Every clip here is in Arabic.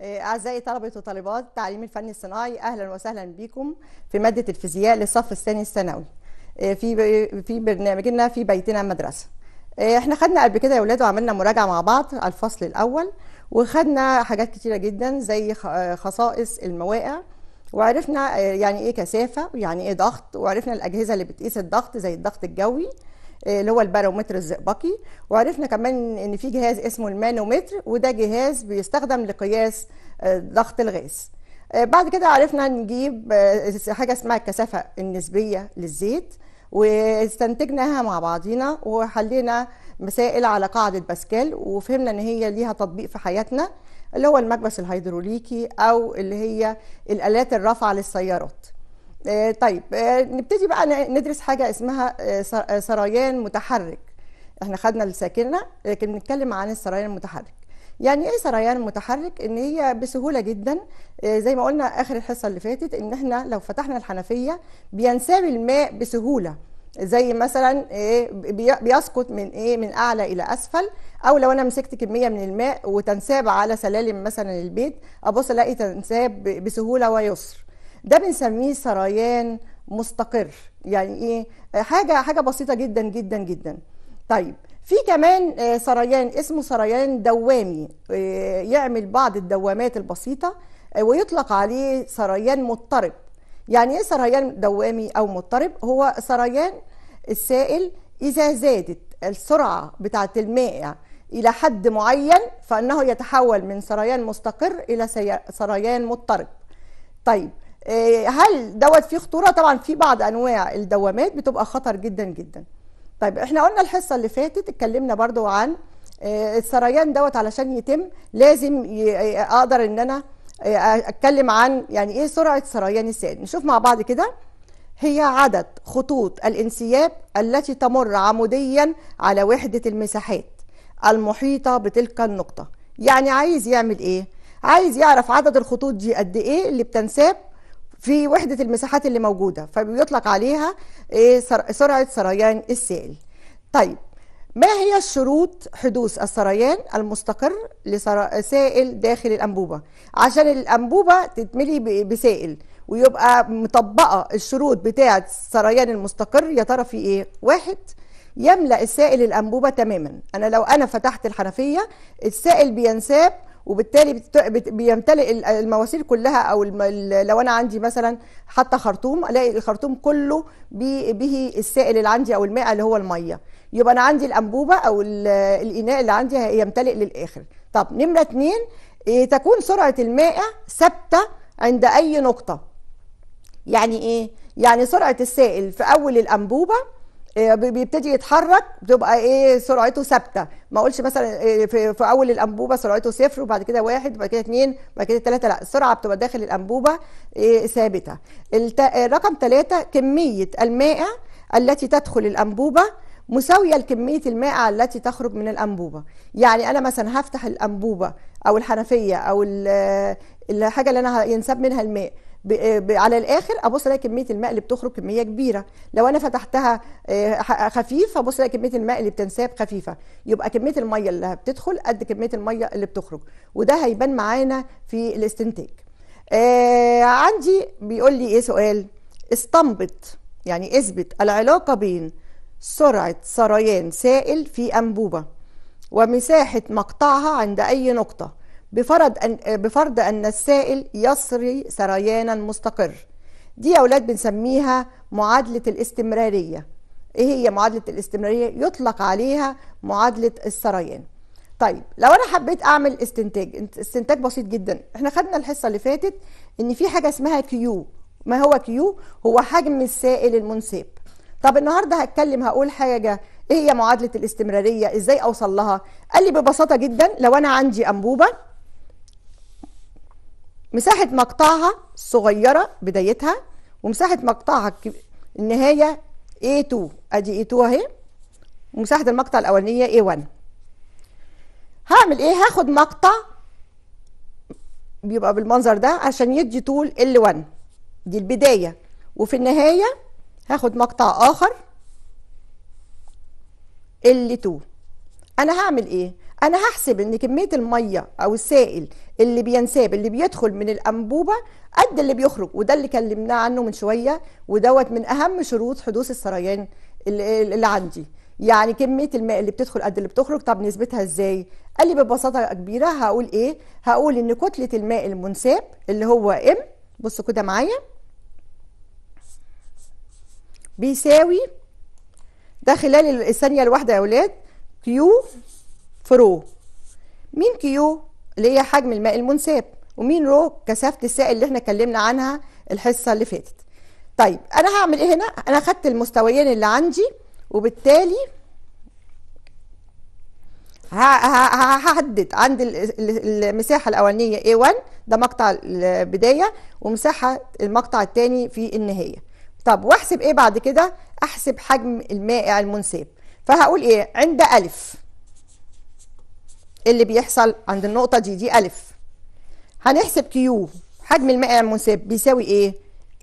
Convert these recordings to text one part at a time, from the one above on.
آه، أعزائي طلبة وطالبات التعليم الفني الصناعي أهلا وسهلا بكم في مادة الفيزياء للصف الثاني الثانوي آه، في في برنامجنا في بيتنا مدرسة آه، احنا خدنا قبل كده يا ولاد وعملنا مراجعة مع بعض على الفصل الأول وخدنا حاجات كتيرة جدا زي خصائص المواقع وعرفنا يعني ايه كثافة ويعني ايه ضغط وعرفنا الأجهزة اللي بتقيس الضغط زي الضغط الجوي آه، اللي هو البارومتر الزئبقي وعرفنا كمان ان في جهاز اسمه المانومتر وده جهاز بيستخدم لقياس آه، ضغط الغاز آه، بعد كده عرفنا نجيب حاجه اسمها الكثافه النسبيه للزيت واستنتجناها مع بعضينا وحلينا مسائل على قاعده باسكال وفهمنا ان هي ليها تطبيق في حياتنا اللي هو المكبس الهيدروليكي او اللي هي الالات الرافعه للسيارات آه، طيب آه، نبتدي بقى ندرس حاجه اسمها آه، سريان متحرك احنا خدنا الساكنه لكن نتكلم عن السريان المتحرك يعني ايه سريان متحرك ان هي بسهوله جدا زي ما قلنا اخر الحصه اللي فاتت ان احنا لو فتحنا الحنفيه بينساب الماء بسهوله زي مثلا بيسقط من ايه من اعلى الى اسفل او لو انا مسكت كميه من الماء وتنساب على سلالم مثلا البيت ابص الاقي تنساب بسهوله ويسر ده بنسميه سريان مستقر يعني ايه حاجه حاجه بسيطه جدا جدا جدا طيب في كمان آه، سريان اسمه سريان دوامي آه، يعمل بعض الدوامات البسيطه آه، ويطلق عليه سريان مضطرب يعني ايه سريان دوامي او مضطرب هو سريان السائل اذا زادت السرعه بتاعه الماء الى حد معين فانه يتحول من سريان مستقر الى سريان مضطرب طيب آه، هل دوت فيه خطوره طبعا في بعض انواع الدوامات بتبقى خطر جدا جدا طيب احنا قلنا الحصه اللي فاتت اتكلمنا برضو عن آه، السريان دوت علشان يتم لازم آه، اقدر ان انا اتكلم عن يعني ايه سرعه سريان السائل نشوف مع بعض كده هي عدد خطوط الانسياب التي تمر عموديا على وحده المساحات المحيطه بتلك النقطه يعني عايز يعمل ايه عايز يعرف عدد الخطوط دي قد ايه اللي بتنساب في وحدة المساحات اللي موجودة فبيطلق عليها إيه، سرعة سريان السائل طيب ما هي الشروط حدوث السريان المستقر لسائل داخل الأنبوبة عشان الأنبوبة تتملي بسائل ويبقى مطبقة الشروط بتاعة السريان المستقر يا ترى في إيه واحد يملأ السائل الأنبوبة تماما أنا لو أنا فتحت الحنفية السائل بينساب وبالتالي بيمتلئ المواسير كلها او لو انا عندي مثلا حتى خرطوم الاقي الخرطوم كله به السائل اللي عندي او الماء اللي هو الميه يبقى انا عندي الانبوبه او الاناء اللي عندي هيمتلئ للاخر طب نمره اتنين إيه، تكون سرعه الماء ثابته عند اي نقطه يعني ايه يعني سرعه السائل في اول الانبوبه إيه، بيبتدي يتحرك بتبقى ايه سرعته ثابته ما اقولش مثلا إيه، في, في اول الانبوبه سرعته صفر وبعد كده واحد وبعد كده اثنين وبعد كده ثلاثه لا السرعه بتبقى داخل الانبوبه إيه ثابته رقم ثلاثه كميه الماء التي تدخل الانبوبه مساويه لكميه الماء التي تخرج من الانبوبه يعني انا مثلا هفتح الانبوبه او الحنفيه او الحاجه اللي انا ينساب منها الماء آه، على الاخر ابص الاقي كميه الماء اللي بتخرج كميه كبيره لو انا فتحتها آه، خفيف ابص الاقي كميه الماء اللي بتنساب خفيفه يبقى كميه الميه اللي بتدخل قد كميه الميه اللي بتخرج وده هيبان معانا في الاستنتاج آه عندي بيقول لي ايه سؤال استنبط يعني اثبت العلاقه بين سرعه سريان سائل في انبوبه ومساحه مقطعها عند اي نقطه بفرض أن بفرض أن السائل يسري سريانا مستقر دي يا أولاد بنسميها معادلة الاستمرارية إيه هي معادلة الاستمرارية يطلق عليها معادلة السريان طيب لو انا حبيت اعمل استنتاج استنتاج بسيط جدا احنا خدنا الحصه اللي فاتت ان في حاجه اسمها كيو ما هو كيو هو حجم السائل المنساب طب النهارده هتكلم هقول حاجه ايه هي معادله الاستمراريه ازاي اوصل لها قال لي ببساطه جدا لو انا عندي انبوبه مساحة مقطعها الصغيرة بدايتها ومساحة مقطعها النهاية A2 ادي A2 اهي ومساحة المقطع الأولانية A1 هعمل ايه هاخد مقطع بيبقى بالمنظر ده عشان يدي طول L1 دي البداية وفي النهاية هاخد مقطع آخر L2 أنا هعمل ايه انا هحسب ان كميه الميه او السائل اللي بينساب اللي بيدخل من الانبوبه قد اللي بيخرج وده اللي كلمنا عنه من شويه ودوت من اهم شروط حدوث السريان اللي, اللي عندي يعني كميه الماء اللي بتدخل قد اللي بتخرج طب نسبتها ازاي قال لي ببساطه كبيره هقول ايه هقول ان كتله الماء المنساب اللي هو ام بصوا كده معايا بيساوي ده خلال الثانيه الواحده يا اولاد كيو فرو مين كيو اللي هي حجم الماء المنساب ومين رو كثافه السائل اللي احنا اتكلمنا عنها الحصه اللي فاتت طيب انا هعمل ايه هنا انا خدت المستويين اللي عندي وبالتالي هحدد عند المساحه الاولانيه A1 ده مقطع البدايه ومساحه المقطع الثاني في النهايه طب واحسب ايه بعد كده احسب حجم المائع المنساب فهقول ايه عند الف اللي بيحصل عند النقطه دي دي الف هنحسب كيو حجم المائع المنساب بيساوي ايه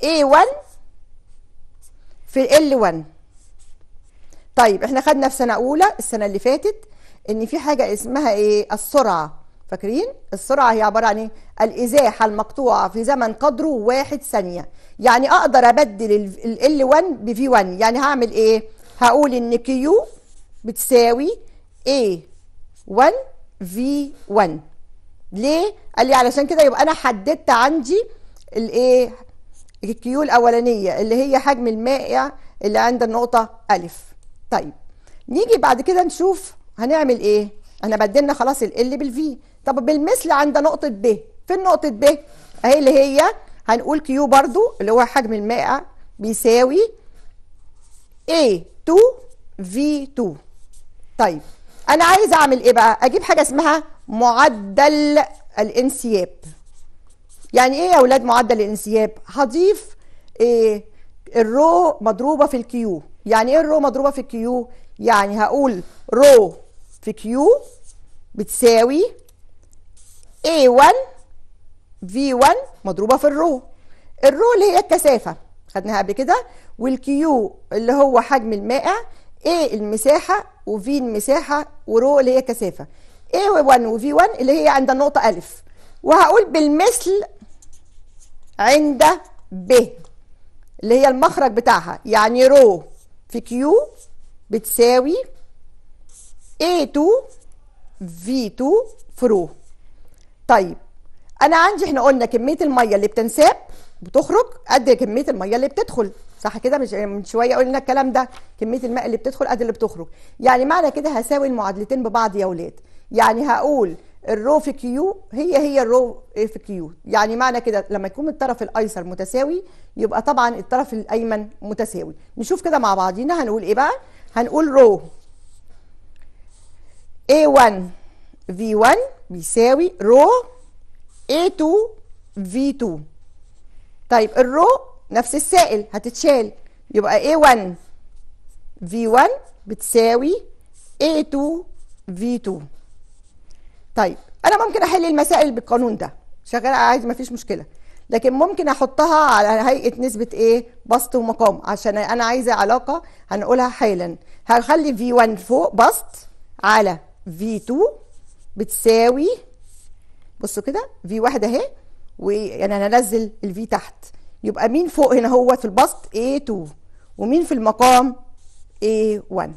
A1 في L1 طيب احنا خدنا في سنه اولى السنه اللي فاتت ان في حاجه اسمها ايه السرعه فاكرين السرعه هي عباره عن ايه الازاحه المقطوعه في زمن قدره واحد ثانيه يعني اقدر ابدل ال L1 ب V1 يعني هعمل ايه هقول ان كيو بتساوي A1 في 1 ليه قال لي علشان كده يبقى انا حددت عندي الايه الكيو الاولانيه اللي هي حجم المائع اللي عند النقطه الف طيب نيجي بعد كده نشوف هنعمل ايه احنا بدلنا خلاص ال بالفي طب بالمثل عند نقطه ب فين نقطه ب اهي اللي هي هنقول كيو برضو اللي هو حجم المائع بيساوي A2 V2 طيب انا عايز اعمل ايه بقى اجيب حاجه اسمها معدل الانسياب يعني ايه يا اولاد معدل الانسياب هضيف إيه الرو مضروبه في الكيو يعني ايه الرو مضروبه في الكيو يعني هقول رو في كيو بتساوي A1 V1 مضروبه في الرو الرو اللي هي الكثافه خدناها قبل كده والكيو اللي هو حجم المائع A المساحة و V المساحة و رو اللي هي كثافة A1 و V1 اللي هي عند النقطة ألف وهقول بالمثل عند ب اللي هي المخرج بتاعها يعني رو في Q بتساوي A2 V2 في رو طيب أنا عندي إحنا قلنا كمية المية اللي بتنساب بتخرج قد إيه كمية المية اللي بتدخل صح كده مش يعني من شويه قلنا الكلام ده كميه الماء اللي بتدخل قد اللي بتخرج يعني معنى كده هساوي المعادلتين ببعض يا اولاد يعني هقول الرو في كيو هي هي الرو في كيو يعني معنى كده لما يكون الطرف الايسر متساوي يبقى طبعا الطرف الايمن متساوي نشوف كده مع بعضينا هنقول ايه بقى هنقول رو A1 V1 بيساوي رو A2 V2 طيب الرو نفس السائل هتتشال يبقى A1 V1 بتساوي A2 V2 طيب انا ممكن احل المسائل بالقانون ده شغاله عادي مفيش مشكله لكن ممكن احطها على هيئه نسبه ايه بسط ومقام عشان انا عايزه علاقه هنقولها حالا هخلي V1 فوق بسط على V2 بتساوي بصوا كده V1 اهي ويعني هنزل ال V تحت يبقى مين فوق هنا هو في البسط A2 ومين في المقام A1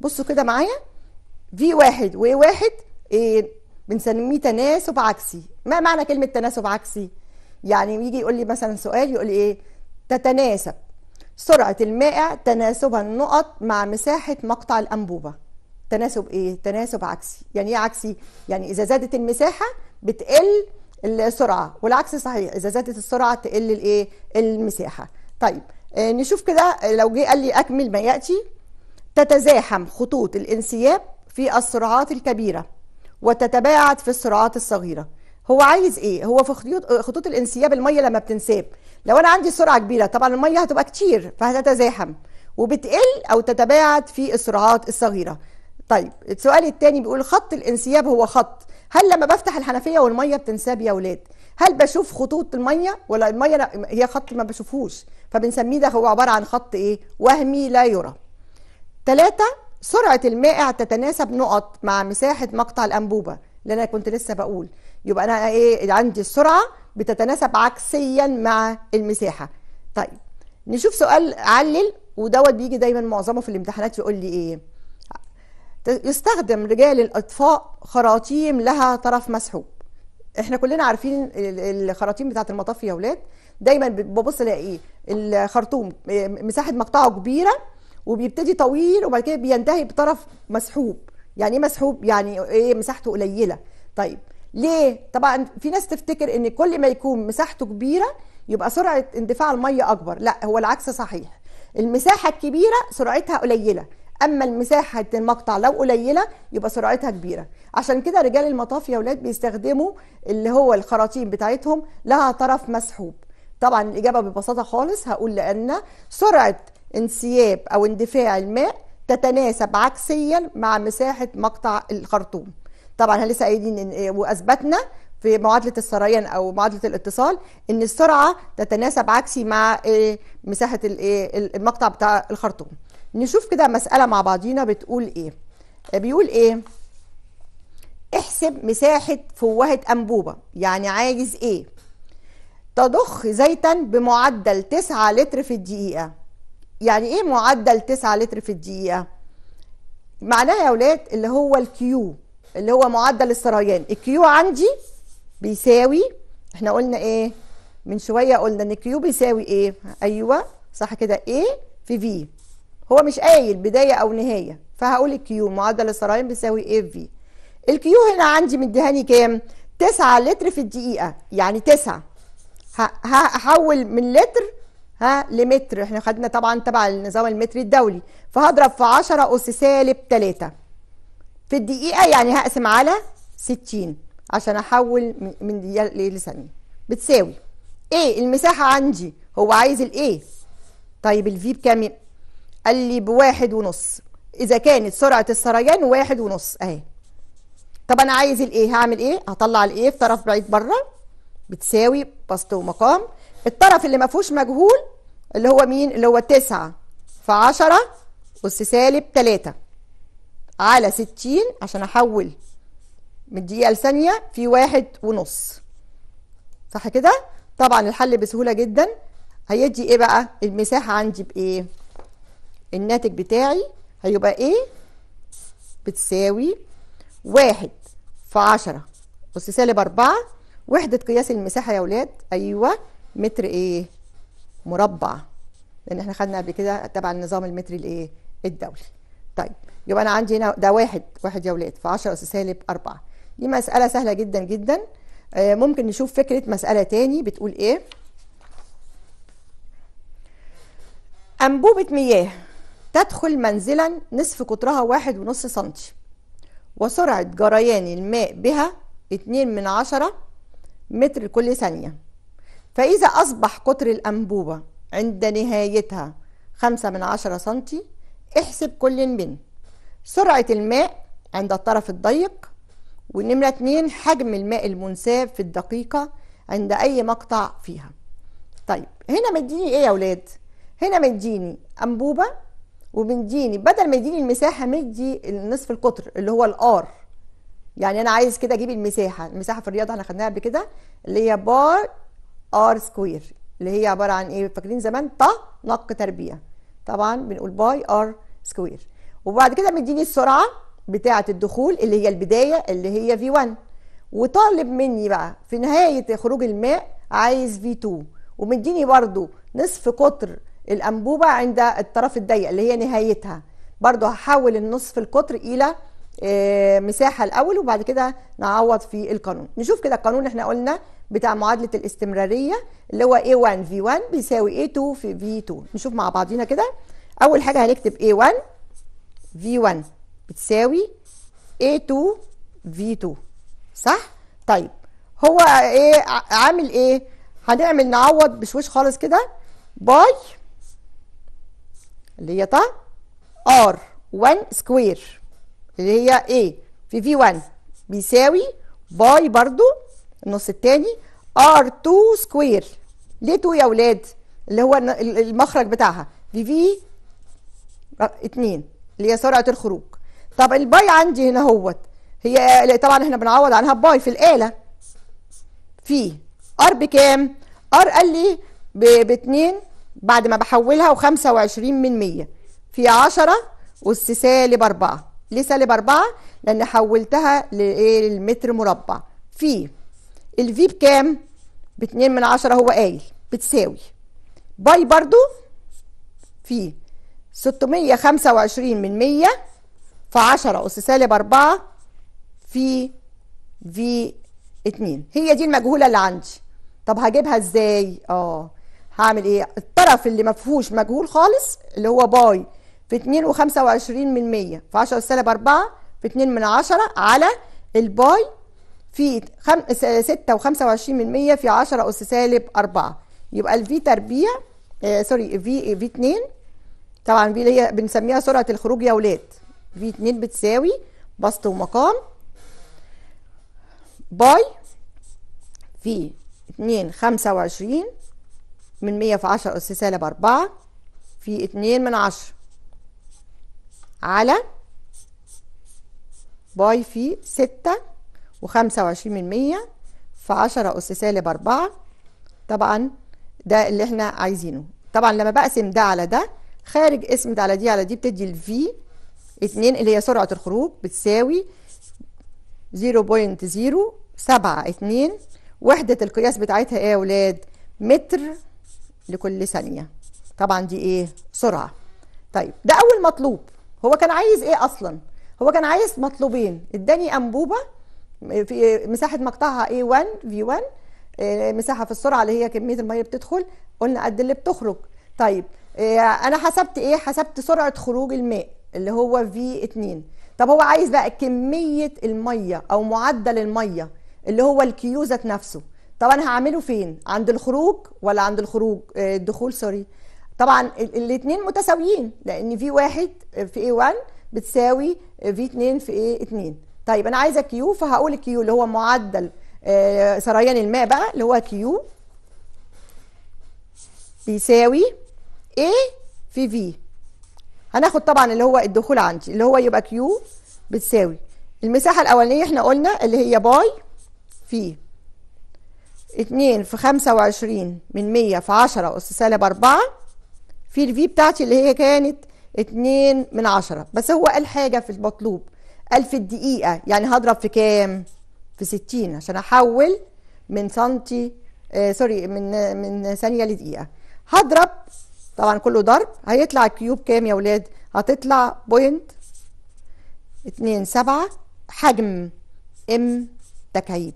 بصوا كده معايا V1 و1 إيه بنسميه تناسب عكسي ما معنى كلمة تناسب عكسي يعني يجي يقول لي مثلا سؤال يقول لي ايه تتناسب سرعة المائع تناسب النقط مع مساحة مقطع الأنبوبة تناسب ايه تناسب عكسي يعني ايه عكسي يعني اذا زادت المساحة بتقل السرعه والعكس صحيح اذا زادت السرعه تقل الايه المساحه طيب آه، نشوف كده آه، لو جه قال لي اكمل ما ياتي تتزاحم خطوط الانسياب في السرعات الكبيره وتتباعد في السرعات الصغيره هو عايز ايه هو في خطوط آه، خطوط الانسياب الميه لما بتنساب لو انا عندي سرعه كبيره طبعا الميه هتبقى كتير فهتتزاحم وبتقل او تتباعد في السرعات الصغيره طيب السؤال الثاني بيقول خط الانسياب هو خط هل لما بفتح الحنفيه والميه بتنساب يا ولاد هل بشوف خطوط الميه ولا الميه هي خط ما بشوفوش فبنسميه ده هو عباره عن خط ايه وهمي لا يرى ثلاثة سرعة المائع تتناسب نقط مع مساحة مقطع الأنبوبة اللي أنا كنت لسه بقول يبقى أنا إيه عندي السرعة بتتناسب عكسيا مع المساحة طيب نشوف سؤال علل ودوت بيجي دايما معظمه في الامتحانات يقول لي إيه يستخدم رجال الاطفاء خراطيم لها طرف مسحوب احنا كلنا عارفين الخراطيم بتاعه المطاف يا اولاد دايما ببص الاقي ايه الخرطوم مساحه مقطعه كبيره وبيبتدي طويل وبعد كده بينتهي بطرف مسحوب يعني ايه مسحوب يعني ايه مساحته قليله طيب ليه طبعا في ناس تفتكر ان كل ما يكون مساحته كبيره يبقى سرعه اندفاع الميه اكبر لا هو العكس صحيح المساحه الكبيره سرعتها قليله اما المساحه المقطع لو قليله يبقى سرعتها كبيره عشان كده رجال المطاف يا اولاد بيستخدموا اللي هو الخراطيم بتاعتهم لها طرف مسحوب طبعا الاجابه ببساطه خالص هقول لان سرعه انسياب او اندفاع الماء تتناسب عكسيا مع مساحه مقطع الخرطوم طبعا احنا لسه قايلين إيه، واثبتنا في معادله السريان او معادله الاتصال ان السرعه تتناسب عكسي مع إيه، مساحه إيه، المقطع بتاع الخرطوم نشوف كده مسألة مع بعضينا بتقول ايه آه، بيقول ايه احسب مساحة فوهة أنبوبة يعني عايز ايه تضخ زيتا بمعدل 9 لتر في الدقيقة يعني ايه معدل 9 لتر في الدقيقة معناها يا ولاد اللي هو الكيو اللي هو معدل السريان الكيو عندي بيساوي احنا قلنا ايه من شوية قلنا ان الكيو بيساوي ايه ايوه صح كده ايه في في هو مش قايل بداية أو نهاية فهقول الكيو معدل السرايم بيساوي اف في الكيو هنا عندي مديهاني كام؟ 9 لتر في الدقيقة يعني 9 هحول من لتر ها لمتر احنا خدنا طبعا تبع النظام المتري الدولي فهضرب في 10 اس سالب 3 في الدقيقة يعني هقسم على 60 عشان احول من دقيقة لثانية بتساوي ايه المساحة عندي هو عايز الايه طيب الفي بكام قال لي بواحد ونص اذا كانت سرعه السريان واحد ونص اهي طب انا عايز الايه هعمل ايه هطلع الايه في طرف بعيد بره بتساوي بسط ومقام الطرف اللي ما فيهوش مجهول اللي هو مين اللي هو 9 في 10 اس سالب 3 على 60 عشان احول من دقيقه لثانيه في واحد ونص صح كده طبعا الحل بسهوله جدا هيدي ايه بقى المساحه عندي بايه الناتج بتاعي هيبقى ايه بتساوي واحد في عشرة أس سالب أربعة وحدة قياس المساحة يا ولاد أيوة متر إيه؟ مربع لأن إحنا خدنا قبل كده تبع النظام المتري الإيه؟ الدولي. طيب يبقى أنا عندي هنا ده واحد واحد يا ولاد في 10 أس سالب أربعة. دي مسألة سهلة جدا جدا آه، ممكن نشوف فكرة مسألة تاني بتقول إيه؟ أنبوبة مياه تدخل منزلا نصف قطرها واحد ونص سنتي وسرعة جريان الماء بها اتنين من عشرة متر كل ثانية فإذا أصبح قطر الأنبوبة عند نهايتها خمسة من عشرة سنتي احسب كل من سرعة الماء عند الطرف الضيق والنمرة اتنين حجم الماء المنساب في الدقيقة عند أي مقطع فيها طيب هنا مديني ايه يا ولاد هنا مديني أنبوبة وبنديني بدل ما يديني المساحه مدي نصف القطر اللي هو الار يعني انا عايز كده اجيب المساحه المساحه في الرياضه احنا خدناها قبل كده اللي هي بار ار سكوير اللي هي عباره عن ايه فاكرين زمان ط نق تربيع طبعا بنقول باي ار سكوير وبعد كده مديني السرعه بتاعه الدخول اللي هي البدايه اللي هي في 1 وطالب مني بقى في نهايه خروج الماء عايز في 2 ومديني برضو نصف قطر الأنبوبة عند الطرف الضيق اللي هي نهايتها برضو هحول النصف القطر إلى آه، مساحة الأول وبعد كده نعوض في القانون نشوف كده القانون احنا قلنا بتاع معادلة الاستمرارية اللي هو A1 V1 بيساوي A2 في V2 نشوف مع بعضينا كده أول حاجة هنكتب A1 V1 بتساوي A2 V2 صح؟ طيب هو ايه عامل ايه؟ هنعمل نعوض بشويش خالص كده باي اللي هي طا ار 1 سكوير اللي هي ايه في في 1 بيساوي باي برضو النص الثاني ار 2 سكوير ليه 2 يا اولاد اللي هو المخرج بتاعها في في 2 اللي هي سرعه الخروج طب الباي عندي هنا اهوت هي طبعا احنا بنعوض عنها باي في الاله في ار بكام ار قال لي ب 2 بعد ما بحولها وخمسة وعشرين من مية في عشرة أس سالب أربعة ليه سالب أربعة؟ لأن حولتها لإيه للمتر مربع في الفي بكام؟ باتنين من عشرة هو قايل بتساوي باي برضو في ستمية خمسة وعشرين من مية في عشرة أس سالب أربعة في في اتنين هي دي المجهولة اللي عندي طب هجيبها ازاي؟ اه هعمل ايه الطرف اللي ما فيهوش مجهول خالص اللي هو باي في 2 و25 من 100 في 10 سالب 4 في 2 من 10 على الباي في 6 و25 من 100 في 10 اس سالب 4 يبقى الفي تربيع آه سوري في في 2 طبعا في اللي هي بنسميها سرعه الخروج يا اولاد في 2 بتساوي بسط ومقام باي في 2 25 من مية في عشرة أس سالب أربعة في اتنين من عشرة على باي في ستة وخمسة وعشرين من مية في عشرة أس سالب أربعة طبعا ده اللي احنا عايزينه طبعا لما بقسم ده على ده خارج اسم ده على دي على دي بتدي ال في اتنين اللي هي سرعة الخروج بتساوي زيرو بوينت زيرو سبعة اتنين وحدة القياس بتاعتها ايه يا ولاد متر لكل ثانيه طبعا دي ايه سرعه طيب ده اول مطلوب هو كان عايز ايه اصلا هو كان عايز مطلوبين اداني انبوبه في مساحه مقطعها A1 V1 آه، مساحه في السرعه اللي هي كميه الميه اللي بتدخل قلنا قد اللي بتخرج طيب آه، انا حسبت ايه حسبت سرعه خروج الماء اللي هو V2 طب هو عايز بقى كميه الميه او معدل الميه اللي هو الكيو ذات نفسه طب انا هعمله فين عند الخروج ولا عند الخروج آه، الدخول سوري طبعا الاثنين متساويين لان في واحد في A1 بتساوي آه، في 2 في A2 طيب انا عايزه كيو فهقول الكيو اللي هو معدل آه، سريان الماء بقى اللي هو كيو بيساوي A في V هناخد طبعا اللي هو الدخول عندي اللي هو يبقى كيو بتساوي المساحه الاولانيه احنا قلنا اللي هي باي في 2 في 25 من 100 في 10 أس سالب 4 في الفي بتاعتي اللي هي كانت 2 من 10 بس هو قال حاجة في المطلوب قال في الدقيقة يعني هضرب في كام؟ في 60 عشان أحول من سنتي آه سوري من من ثانية لدقيقة هضرب طبعا كله ضرب هيطلع الكيوب كام يا ولاد؟ هتطلع بوينت 2 7 حجم ام تكعيب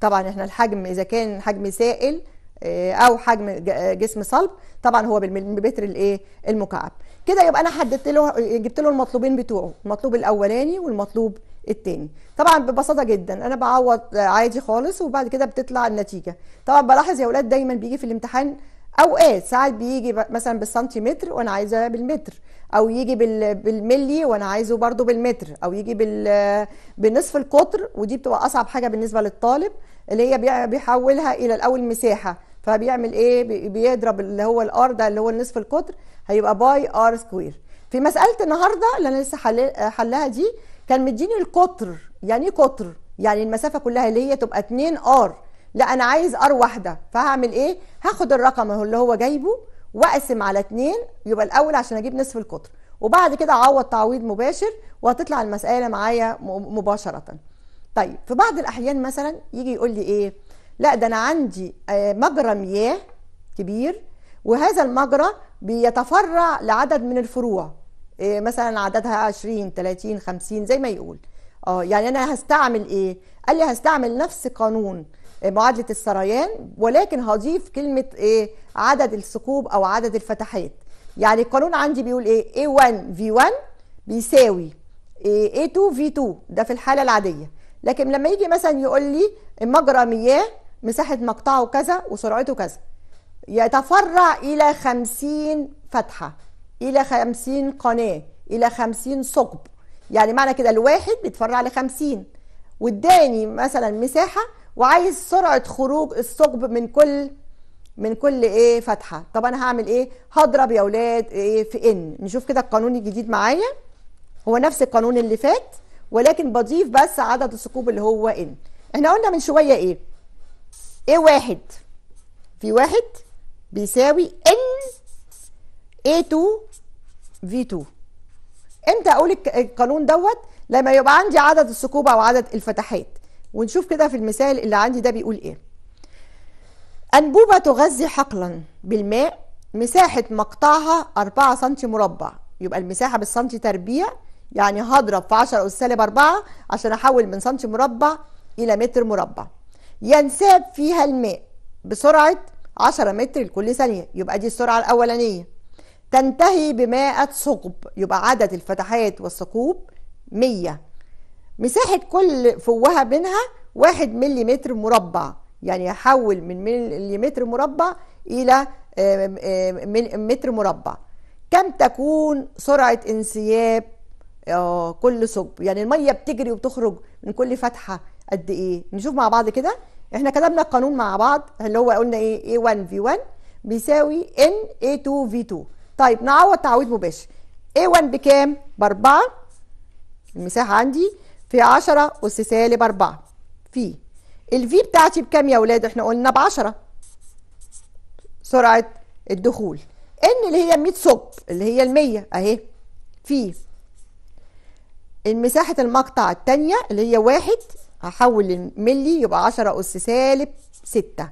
طبعا احنا الحجم اذا كان حجم سائل آه، او حجم آه، جسم صلب طبعا هو بالمليمتر الايه المكعب كده يبقى انا حددت له جبت له المطلوبين بتوعه المطلوب الاولاني والمطلوب التاني طبعا ببساطه جدا انا بعوض عادي خالص وبعد كده بتطلع النتيجه طبعا بلاحظ يا اولاد دايما بيجي في الامتحان اوقات ساعات بيجي مثلا بالسنتيمتر وانا عايزه بالمتر او يجي بالملي وانا عايزه برضو بالمتر او يجي بنصف القطر ودي بتبقى اصعب حاجه بالنسبه للطالب اللي هي بيحولها الى الاول مساحه فبيعمل ايه بيضرب اللي هو الار ده اللي هو النصف القطر هيبقى باي ار سكوير في مساله النهارده اللي انا لسه حلها دي كان مديني القطر يعني ايه قطر يعني المسافه كلها اللي هي تبقى 2 ار لا انا عايز ار واحده فهعمل ايه هاخد الرقم اللي هو جايبه واقسم على اتنين يبقى الاول عشان اجيب نصف القطر وبعد كده اعوض تعويض مباشر وهتطلع المساله معايا مباشره طيب في بعض الاحيان مثلا يجي يقول لي ايه لا ده انا عندي آه، مجرى مياه كبير وهذا المجرى بيتفرع لعدد من الفروع آه، مثلا عددها 20 30 50 زي ما يقول اه يعني انا هستعمل ايه قال لي هستعمل نفس قانون معادله السريان ولكن هضيف كلمه ايه عدد الثقوب او عدد الفتحات يعني القانون عندي بيقول ايه A1 V1 بيساوي إيه؟ a A2 V2 ده في الحاله العاديه لكن لما يجي مثلا يقول لي مجرى مياه مساحه مقطعه كذا وسرعته كذا يتفرع الى 50 فتحه الى 50 قناه الى 50 ثقب يعني معنى كده الواحد بيتفرع ل 50 والداني مثلا مساحه وعايز سرعه خروج الثقب من كل من كل ايه فتحه طب انا هعمل ايه هضرب يا اولاد ايه في ان نشوف كده القانون الجديد معايا هو نفس القانون اللي فات ولكن بضيف بس عدد الثقوب اللي هو ان احنا قلنا من شويه ايه ايه واحد في واحد بيساوي ان a2 v2 امتى اقول القانون دوت لما يبقى عندي عدد الثقوب او عدد الفتحات ونشوف كده في المثال اللي عندي ده بيقول ايه أنبوبة تغذي حقلا بالماء مساحة مقطعها 4 سنتي مربع يبقى المساحة بالسنتي تربيع يعني هضرب في 10 أس سالب 4 عشان أحول من سنتي مربع إلى متر مربع ينساب فيها الماء بسرعة 10 متر لكل ثانية يبقى دي السرعة الأولانية تنتهي بمائة ثقب يبقى عدد الفتحات والثقوب 100 مساحة كل فوهة منها واحد متر مربع يعني هحول من متر مربع إلى متر مربع كم تكون سرعة انسياب آه، كل ثقب يعني المية بتجري وبتخرج من كل فتحة قد إيه نشوف مع بعض كده احنا كتبنا القانون مع بعض اللي هو قلنا ايه A1 V1 بيساوي N A2 V2 طيب نعوض تعويض مباشر A1 بكام؟ بأربعة المساحة عندي في 10 أس سالب 4 في الفي بتاعتي بكام يا ولاد احنا قلنا ب 10 سرعة الدخول ان اللي هي 100 صب اللي هي ال100 اهي في المساحة المقطع التانية اللي هي واحد هحول للملي يبقى 10 أس سالب 6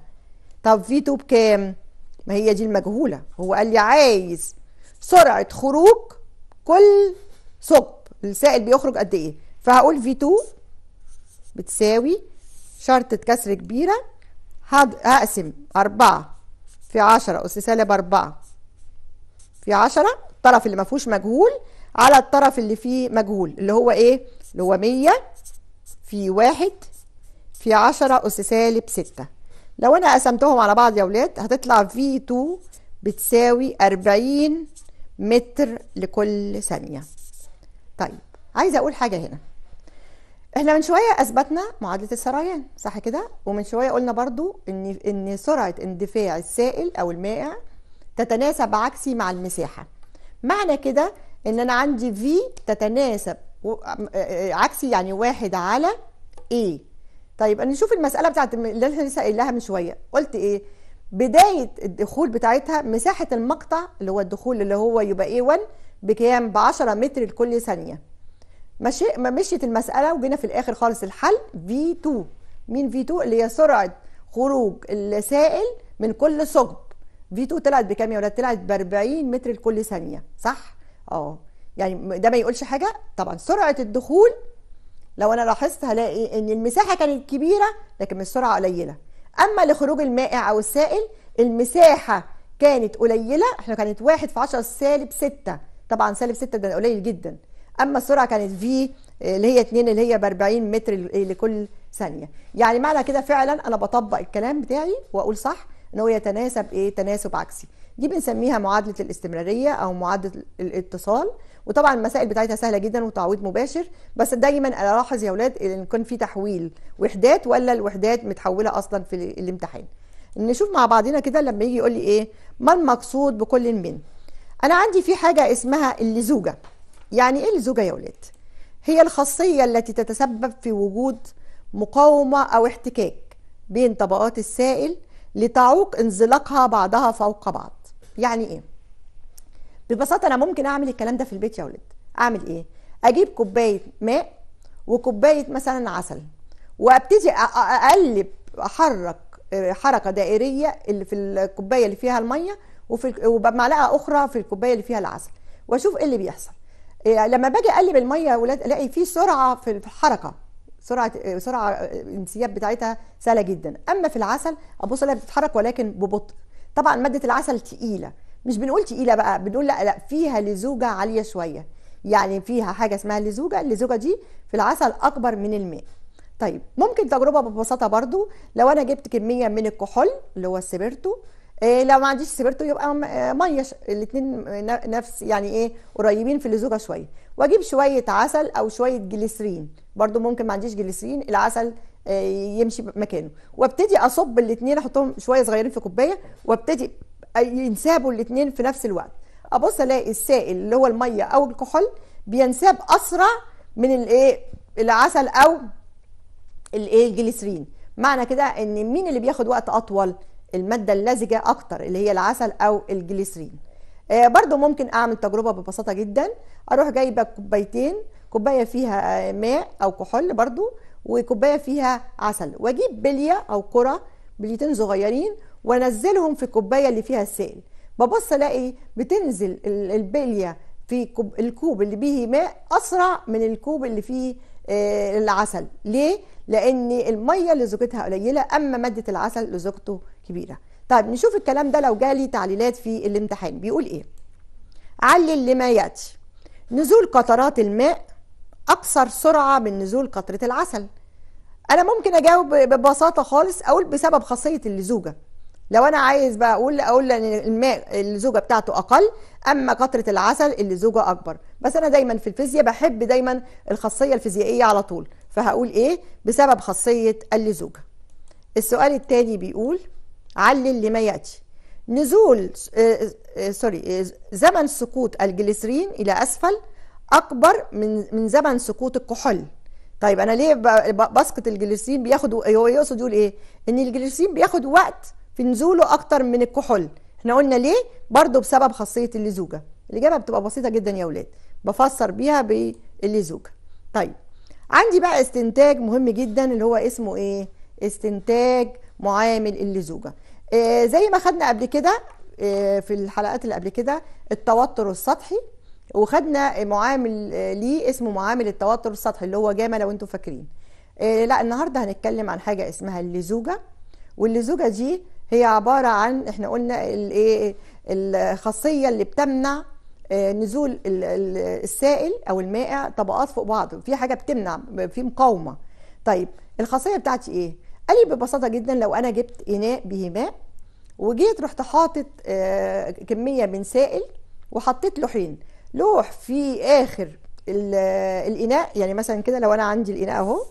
طب في 2 بكام؟ ما هي دي المجهولة هو قال لي عايز سرعة خروج كل ثقب السائل بيخرج قد ايه؟ فهقول في 2 بتساوي شرطة كسر كبيرة هقسم أربعة في عشرة أس سالب أربعة في عشرة الطرف اللي ما فيهوش مجهول على الطرف اللي فيه مجهول اللي هو إيه؟ اللي هو مية في واحد في عشرة أس سالب ستة لو أنا قسمتهم على بعض يا ولاد هتطلع في 2 بتساوي أربعين متر لكل ثانية طيب عايزة أقول حاجة هنا احنا من شويه اثبتنا معادله السريان صح كده ومن شويه قلنا برضو ان ان سرعه اندفاع السائل او المائع تتناسب عكسي مع المساحه معنى كده ان انا عندي في تتناسب عكسي يعني واحد على اي طيب نشوف المساله بتاعت اللي احنا لسه قايلها من شويه قلت ايه بدايه الدخول بتاعتها مساحه المقطع اللي هو الدخول اللي هو يبقي اي A1 بكام ب 10 متر لكل ثانيه مشي ما مشيت المساله وجينا في الاخر خالص الحل في 2 مين في 2 اللي هي سرعه خروج السائل من كل ثقب في 2 طلعت بكام يا ولاد طلعت ب 40 متر لكل ثانيه صح اه يعني ده ما يقولش حاجه طبعا سرعه الدخول لو انا لاحظت هلاقي ان المساحه كانت كبيره لكن السرعه قليله اما لخروج المائع او السائل المساحه كانت قليله احنا كانت 1 في 10 سالب 6 طبعا سالب 6 ده قليل جدا اما السرعه كانت في آه، اللي هي 2 اللي هي ب 40 متر لكل ثانيه يعني معنى كده فعلا انا بطبق الكلام بتاعي واقول صح ان هو يتناسب ايه تناسب عكسي دي بنسميها معادله الاستمراريه او معادله الاتصال وطبعا المسائل بتاعتها سهله جدا وتعويض مباشر بس دايما الاحظ يا اولاد ان كان في تحويل وحدات ولا الوحدات متحوله اصلا في الامتحان نشوف مع بعضنا كده لما يجي يقول لي ايه ما المقصود بكل من انا عندي في حاجه اسمها اللزوجه يعني ايه الزوجه يا ولاد هي الخاصيه التي تتسبب في وجود مقاومه او احتكاك بين طبقات السائل لتعوق انزلاقها بعضها فوق بعض يعني ايه ببساطه انا ممكن اعمل الكلام ده في البيت يا ولاد اعمل ايه اجيب كوبايه ماء وكوبايه مثلا عسل وابتدي اقلب احرك آه، حركه دائريه اللي في الكوبايه اللي فيها الميه وفي وبمعلقه اخرى في الكوبايه اللي فيها العسل واشوف ايه اللي بيحصل إيه، لما باجي اقلب الميه ولاد الاقي في سرعه في الحركه سرعه سرعه الانسياب بتاعتها سهله جدا اما في العسل ابص الاقي بتتحرك ولكن ببطء طبعا ماده العسل تقيله مش بنقول تقيله بقى بنقول لا لا فيها لزوجه عاليه شويه يعني فيها حاجه اسمها اللزوجه اللزوجه دي في العسل اكبر من الماء طيب ممكن تجربه ببساطه برضو لو انا جبت كميه من الكحول اللي هو السبرتو إيه لو ما عنديش سبرتو يبقى آه، ميه الاثنين نفس يعني ايه قريبين في اللزوجه شويه واجيب شويه عسل او شويه جليسرين برده ممكن ما عنديش جليسرين العسل إيه يمشي مكانه وابتدي اصب الاثنين احطهم شويه صغيرين في كوبايه وابتدي ينسابوا الاثنين في نفس الوقت ابص الاقي السائل اللي هو الميه او الكحول بينساب اسرع من الايه العسل او الايه الجليسرين معنى كده ان مين اللي بياخد وقت اطول الماده اللزجه اكتر اللي هي العسل او الجليسرين آه، برضو ممكن اعمل تجربه ببساطه جدا اروح جايبه كوبايتين كوبايه فيها آه، ماء او كحول برضو وكوبايه فيها عسل واجيب بليه او كره بليتين صغيرين وانزلهم في الكوبايه اللي فيها السائل ببص الاقي بتنزل البليه في الكوب اللي به ماء اسرع من الكوب اللي فيه آه، العسل ليه لان الميه لزوجتها قليله اما ماده العسل لزوجته كبيرة طيب نشوف الكلام ده لو جالي تعليلات في الامتحان بيقول ايه علل لما يأتي نزول قطرات الماء أكثر سرعة من نزول قطرة العسل أنا ممكن أجاوب ببساطة خالص أقول بسبب خاصية اللزوجة لو أنا عايز بقى أقول أقول إن الماء اللزوجة بتاعته أقل أما قطرة العسل اللزوجة أكبر بس أنا دايما في الفيزياء بحب دايما الخاصية الفيزيائية على طول فهقول إيه بسبب خاصية اللزوجة السؤال الثاني بيقول علل لما يأتي نزول سوري آه، آه، آه، زمن سقوط الجليسرين إلى أسفل أكبر من من زمن سقوط الكحول طيب أنا ليه بسقط الجليسرين بياخد هو يقصد يقول إيه؟ إن الجليسرين بياخد وقت في نزوله أكتر من الكحول احنا قلنا ليه؟ برضو بسبب خاصية اللزوجة الإجابة بتبقى بسيطة جدا يا ولاد بفسر بيها باللزوجة طيب عندي بقى استنتاج مهم جدا اللي هو اسمه إيه؟ استنتاج معامل اللزوجة آه، زي ما خدنا قبل كده آه، في الحلقات اللي قبل كده التوتر السطحي وخدنا معامل آه، ليه اسمه معامل التوتر السطحي اللي هو جاما لو انتم فاكرين لا النهارده هنتكلم عن حاجه اسمها اللزوجه واللزوجه دي هي عباره عن احنا قلنا الايه الخاصيه اللي بتمنع نزول السائل او المائع طبقات فوق بعض في حاجه بتمنع في مقاومه طيب الخاصيه بتاعتي ايه قال لي ببساطه جدا لو انا جبت اناء به ماء وجيت رحت حاطط آه، كميه من سائل وحطيت لوحين لوح في اخر آه، الاناء يعني مثلا كده لو انا عندي الاناء اهو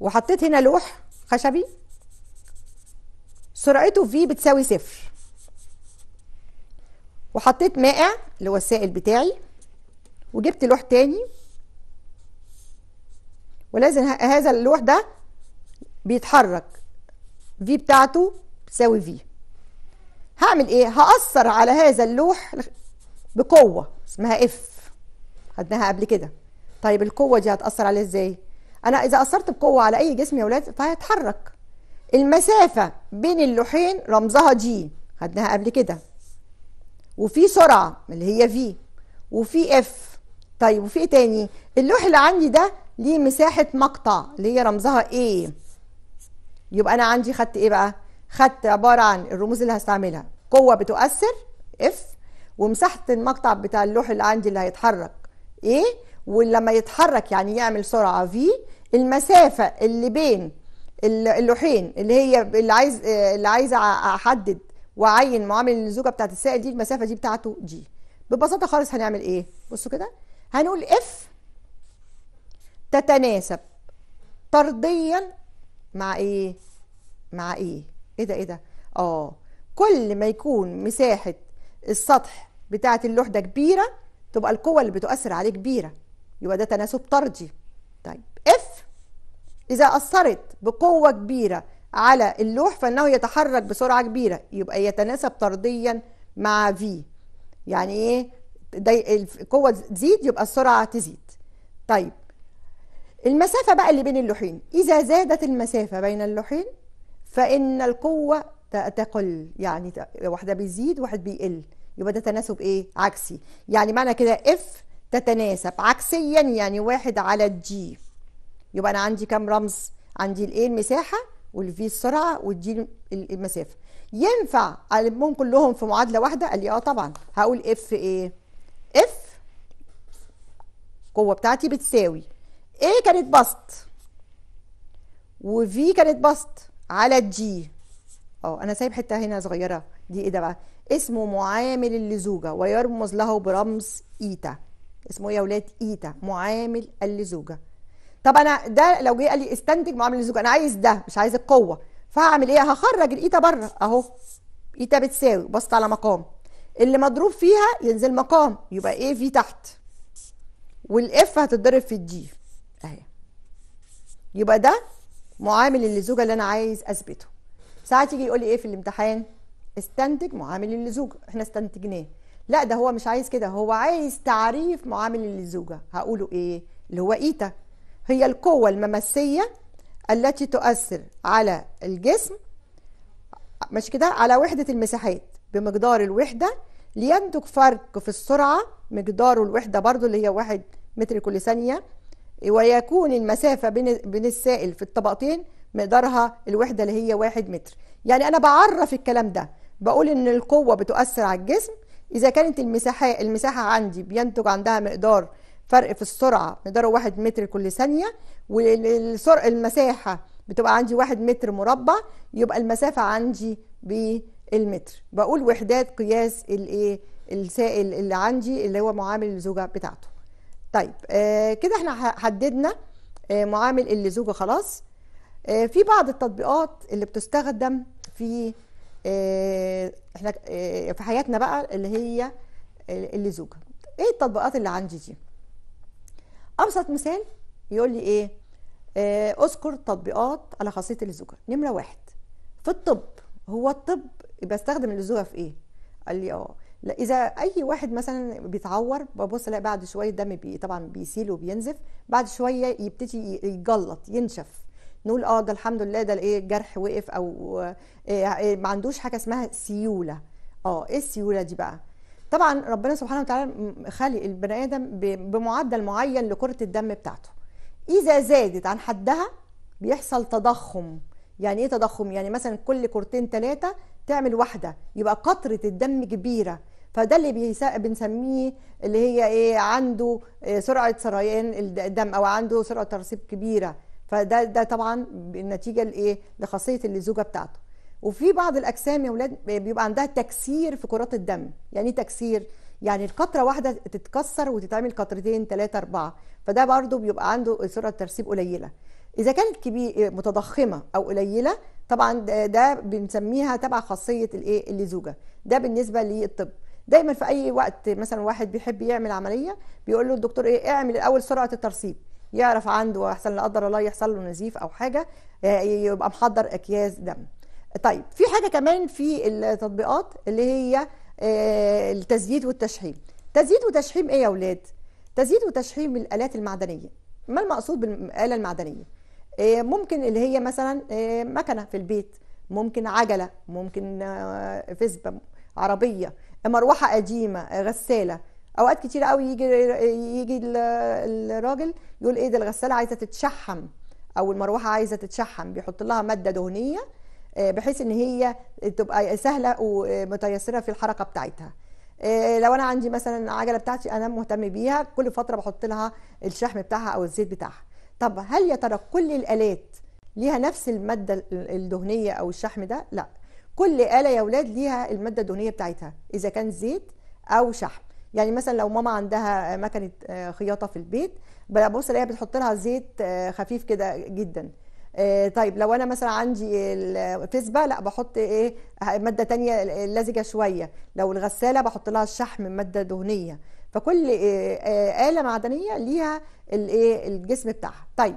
وحطيت هنا لوح خشبي سرعته في بتساوي صفر وحطيت مائع اللي هو السائل بتاعي وجبت لوح تاني ولازم هذا اللوح ده بيتحرك في بتاعته تساوي في هعمل ايه هأثر على هذا اللوح بقوة اسمها اف خدناها قبل كده طيب القوة دي هتأثر عليه ازاي انا اذا أثرت بقوة على اي جسم يا ولاد فهيتحرك المسافة بين اللوحين رمزها جي خدناها قبل كده وفي سرعة اللي هي في وفي اف طيب وفي ايه تاني اللوح اللي عندي ده ليه مساحه مقطع اللي هي رمزها A يبقى انا عندي خدت ايه بقى خدت عباره عن الرموز اللي هستعملها قوه بتؤثر اف ومساحه المقطع بتاع اللوح اللي عندي اللي هيتحرك ايه ولما يتحرك يعني يعمل سرعه في المسافه اللي بين اللوحين اللي هي اللي عايز اللي عايزه احدد واعين معامل الزوجه بتاعت السائل دي المسافه دي بتاعته جي ببساطه خالص هنعمل ايه بصوا كده هنقول اف تتناسب طرديا مع ايه مع ايه ايه ده ايه ده اه كل ما يكون مساحه السطح بتاعه اللوح ده كبيره تبقى القوه اللي بتؤثر عليه كبيره يبقى ده تناسب طردي طيب اف اذا اثرت بقوه كبيره على اللوح فانه يتحرك بسرعه كبيره يبقى يتناسب طرديا مع في يعني ايه القوه تزيد يبقى السرعه تزيد طيب المسافة بقى اللي بين اللوحين إذا زادت المسافة بين اللوحين فإن القوة تقل يعني واحدة بيزيد واحد بيقل يبقى ده تناسب إيه عكسي يعني معنى كده اف تتناسب عكسيا يعني واحد على الجي يبقى أنا عندي كام رمز عندي الايه المساحة والفي السرعة والجي المسافة ينفع ألمهم كلهم في معادلة واحدة قال لي اه طبعا هقول اف ايه اف القوة بتاعتي بتساوي A كانت بسط وفي كانت بسط على الجي اه انا سايب حته هنا صغيره دي ايه ده بقى اسمه معامل اللزوجه ويرمز له برمز ايتا اسمه ايه يا ولاد ايتا معامل اللزوجه طب انا ده لو جه قال لي استنتج معامل اللزوجه انا عايز ده مش عايز القوه فهعمل ايه هخرج الايتا بره اهو ايتا بتساوي بسط على مقام اللي مضروب فيها ينزل مقام يبقى ايه في تحت والاف هتتضرب في الجي يبقى ده معامل اللزوجه اللي انا عايز اثبته ساعات يجي يقول لي ايه في الامتحان استنتج معامل اللزوجه احنا استنتجناه لا ده هو مش عايز كده هو عايز تعريف معامل اللزوجه هقوله ايه اللي هو ايتا هي القوه الممسيه التي تؤثر على الجسم مش كده على وحده المساحات بمقدار الوحده لينتج فرق في السرعه مقداره الوحده برضو اللي هي واحد متر كل ثانيه ويكون المسافة بين السائل في الطبقتين مقدارها الوحدة اللي هي واحد متر يعني أنا بعرف الكلام ده بقول إن القوة بتؤثر على الجسم إذا كانت المساحة المساحة عندي بينتج عندها مقدار فرق في السرعة مقداره واحد متر كل ثانية والمساحة بتبقى عندي واحد متر مربع يبقى المسافة عندي بالمتر بقول وحدات قياس الايه السائل اللي عندي اللي هو معامل الزوجة بتاعته طيب آه كده احنا حددنا آه معامل اللزوجة خلاص آه في بعض التطبيقات اللي بتستخدم في آه، احنا آه، في حياتنا بقى اللي هي اللزوجة ايه التطبيقات اللي عندي دي ابسط مثال يقول لي ايه آه، اذكر تطبيقات على خاصيه اللزوجه نمره واحد في الطب هو الطب يبقى استخدم اللزوجه في ايه قال لي اه لا اذا اي واحد مثلا بيتعور ببص الاقي بعد شويه الدم بي طبعا بيسيل وبينزف بعد شويه يبتدي يجلط ينشف نقول اه ده الحمد لله ده الايه الجرح وقف او إيه ما عندوش حاجه اسمها سيوله اه ايه السيوله دي بقى طبعا ربنا سبحانه وتعالى خلق البني ادم بمعدل معين لكره الدم بتاعته اذا زادت عن حدها بيحصل تضخم يعني ايه تضخم يعني مثلا كل كرتين ثلاثه تعمل واحدة يبقى قطرة الدم كبيرة فده اللي بنسميه اللي هي ايه عنده آه، سرعة سريان الدم او عنده سرعة ترسيب كبيرة فده ده طبعا النتيجة لايه لخاصية اللزوجة بتاعته وفي بعض الاجسام يا ولاد آه، بيبقى عندها تكسير في كرات الدم يعني تكسير يعني القطره واحده تتكسر وتتعمل قطرتين ثلاثه اربعه فده برضو بيبقى عنده سرعه ترسيب قليله إذا كانت كبير متضخمة أو قليلة طبعا ده بنسميها تبع خاصية الإيه اللزوجة ده بالنسبة للطب دايما في أي وقت مثلا واحد بيحب يعمل عملية بيقول له الدكتور إيه اعمل الأول سرعة الترسيب يعرف عنده أحسن لا قدر الله يحصل له نزيف أو حاجة آه، يبقى محضر أكياس دم طيب في حاجة كمان في التطبيقات اللي هي آه، التزييد والتشحيم تزييد وتشحيم ايه يا اولاد تزييد وتشحيم الالات المعدنيه ما المقصود بالاله المعدنيه آه، ممكن اللي هي مثلا آه، مكنه في البيت ممكن عجله ممكن آه، فيسبا عربيه مروحه قديمه غساله اوقات كتير قوي يجي يجي الراجل يقول ايه ده الغساله عايزه تتشحم او المروحه عايزه تتشحم بيحط لها ماده دهنيه بحيث ان هي تبقى سهله ومتيسره في الحركه بتاعتها لو انا عندي مثلا عجله بتاعتي انا مهتم بيها كل فتره بحط لها الشحم بتاعها او الزيت بتاعها طب هل يا ترى كل الآلات ليها نفس المادة الدهنية أو الشحم ده؟ لا كل آلة يا أولاد ليها المادة الدهنية بتاعتها إذا كان زيت أو شحم يعني مثلا لو ماما عندها مكنة آه، خياطة في البيت ببص الاقيها بتحط لها زيت آه، خفيف كده جدا آه، طيب لو انا مثلا عندي الفيسبا لا بحط ايه ماده تانية لزجه شويه لو الغساله بحط لها الشحم ماده دهنيه فكل آلة معدنية ليها الايه الجسم بتاعها طيب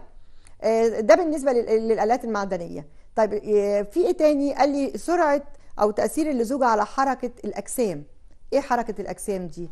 آه، ده بالنسبه للالات المعدنيه طيب آه، في ايه تاني قال لي سرعه او تاثير اللزوجه على حركه الاجسام ايه حركه الاجسام دي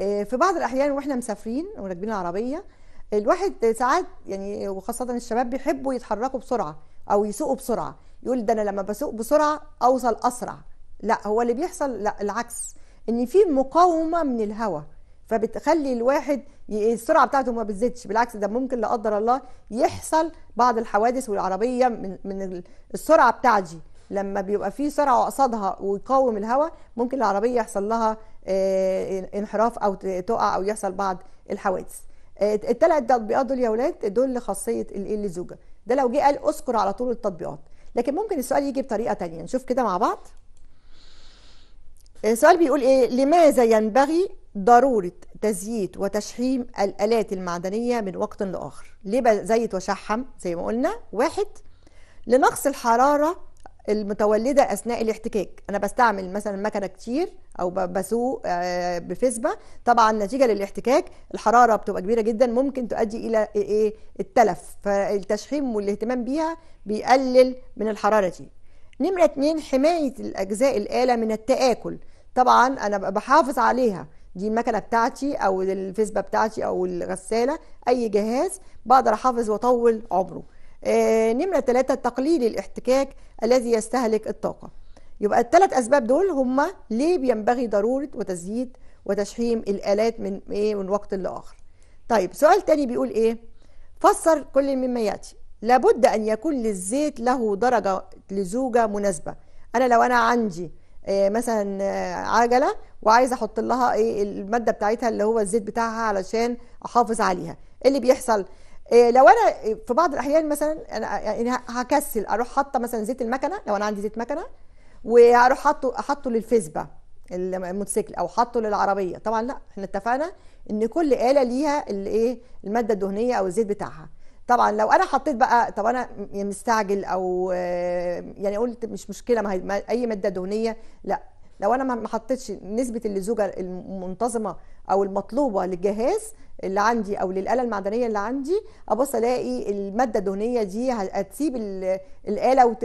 آه، في بعض الاحيان واحنا مسافرين وراكبين العربيه الواحد ساعات يعني وخاصه الشباب بيحبوا يتحركوا بسرعه او يسوقوا بسرعه يقول ده انا لما بسوق بسرعه اوصل اسرع لا هو اللي بيحصل لا العكس ان في مقاومه من الهواء فبتخلي الواحد السرعه بتاعته ما بتزيدش بالعكس ده ممكن لا قدر الله يحصل بعض الحوادث والعربيه من من السرعه بتاعتي لما بيبقى في سرعه قصادها ويقاوم الهواء ممكن العربيه يحصل لها آه، انحراف او تقع او يحصل بعض الحوادث آه، الثلاث تطبيقات دول يا اولاد دول لخاصيه الايه زوجه ده لو جه قال اذكر على طول التطبيقات لكن ممكن السؤال يجي بطريقه تانية نشوف كده مع بعض السؤال آه، بيقول ايه لماذا ينبغي ضرورة تزييت وتشحيم الآلات المعدنية من وقت لآخر ليه بزيت وشحم زي ما قلنا واحد لنقص الحرارة المتولدة أثناء الاحتكاك أنا بستعمل مثلا مكنة كتير أو بسوق آه، بفيسبا طبعا نتيجة للاحتكاك الحرارة بتبقى كبيرة جدا ممكن تؤدي إلى إيه،, إيه التلف فالتشحيم والاهتمام بيها بيقلل من الحرارة دي نمرة اتنين حماية الأجزاء الآلة من التآكل طبعا أنا بحافظ عليها دي المكنه بتاعتي او الفيسبا بتاعتي او الغساله اي جهاز بقدر احافظ واطول عمره آه نمره ثلاثة تقليل الاحتكاك الذي يستهلك الطاقه يبقى الثلاث اسباب دول هم ليه بينبغي ضروره وتزييد وتشحيم الالات من ايه من وقت لاخر طيب سؤال تاني بيقول ايه فسر كل مما ياتي لابد ان يكون للزيت له درجه لزوجه مناسبه انا لو انا عندي آه، مثلا آه، عجله وعايزه احط لها ايه الماده بتاعتها اللي هو الزيت بتاعها علشان احافظ عليها ايه اللي بيحصل آه، لو انا في بعض الاحيان مثلا انا يعني هكسل اروح حاطه مثلا زيت المكنه لو انا عندي زيت مكنه واروح حاطه احطه للفيسبا الموتوسيكل او حاطه للعربيه طبعا لا احنا اتفقنا ان كل اله ليها الايه الماده الدهنيه او الزيت بتاعها طبعا لو انا حطيت بقى طب انا مستعجل او آه، يعني قلت مش مشكله ما اي ماده دهنيه لا لو انا ما حطيتش نسبه اللزوجه المنتظمه او المطلوبه للجهاز اللي عندي او للاله المعدنيه اللي عندي ابص الاقي الماده الدهنيه دي هتسيب الاله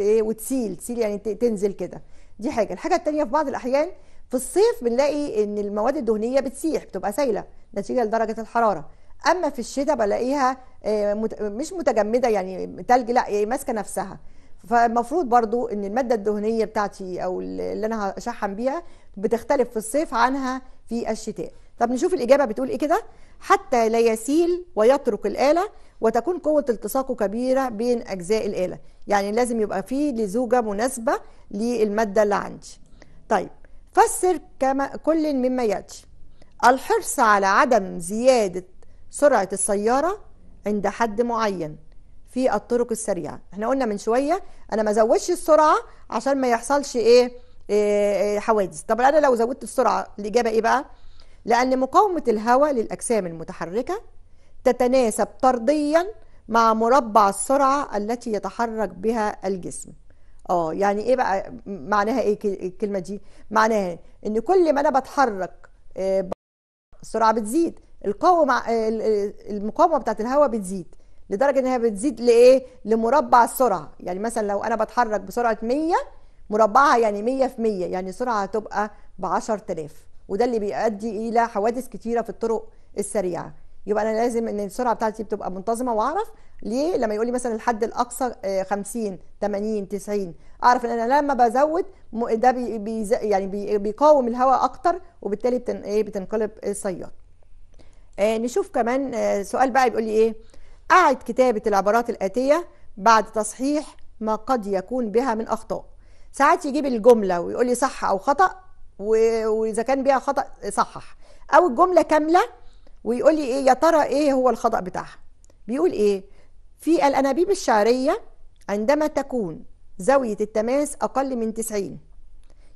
إيه، وتسيل تسيل يعني تنزل كده دي حاجه الحاجه الثانيه في بعض الاحيان في الصيف بنلاقي ان المواد الدهنيه بتسيح بتبقى سايله نتيجه لدرجه الحراره اما في الشتاء بلاقيها آه، مش متجمده يعني تلج لا ماسكه نفسها فالمفروض برضو ان الماده الدهنيه بتاعتي او اللي انا هشحن بيها بتختلف في الصيف عنها في الشتاء طب نشوف الاجابه بتقول ايه كده حتى لا يسيل ويترك الاله وتكون قوه التصاقه كبيره بين اجزاء الاله يعني لازم يبقى فيه لزوجه مناسبه للماده اللي عندي طيب فسر كما كل مما ياتي الحرص على عدم زياده سرعة السيارة عند حد معين في الطرق السريعة احنا قلنا من شوية انا ما زودش السرعة عشان ما يحصلش إيه،, ايه, إيه حوادث طب انا لو زودت السرعة الاجابة ايه بقى لان مقاومة الهواء للاجسام المتحركة تتناسب طرديا مع مربع السرعة التي يتحرك بها الجسم اه يعني ايه بقى معناها ايه الكلمة دي معناها ان كل ما انا بتحرك آه، السرعة بتزيد القوه مع المقاومه بتاعت الهواء بتزيد لدرجه ان هي بتزيد لايه لمربع السرعه يعني مثلا لو انا بتحرك بسرعه 100 مربعها يعني 100 في 100 يعني سرعه هتبقى ب 10000 وده اللي بيؤدي الى حوادث كتيره في الطرق السريعه يبقى انا لازم ان السرعه بتاعتي بتبقى منتظمه واعرف ليه لما يقول لي مثلا الحد الاقصى 50 80 90 اعرف ان انا لما بزود ده بي يعني بيقاوم الهواء اكتر وبالتالي بتن ايه بتنقلب الصياد آه، نشوف كمان آه، سؤال بقى بيقول لي ايه أعد كتابة العبارات الآتية بعد تصحيح ما قد يكون بها من أخطاء ساعات يجيب الجملة ويقول لي صح أو خطأ وإذا كان بها خطأ صحح أو الجملة كاملة ويقول لي إيه يا ترى إيه هو الخطأ بتاعها بيقول إيه في الأنابيب الشعرية عندما تكون زاوية التماس أقل من 90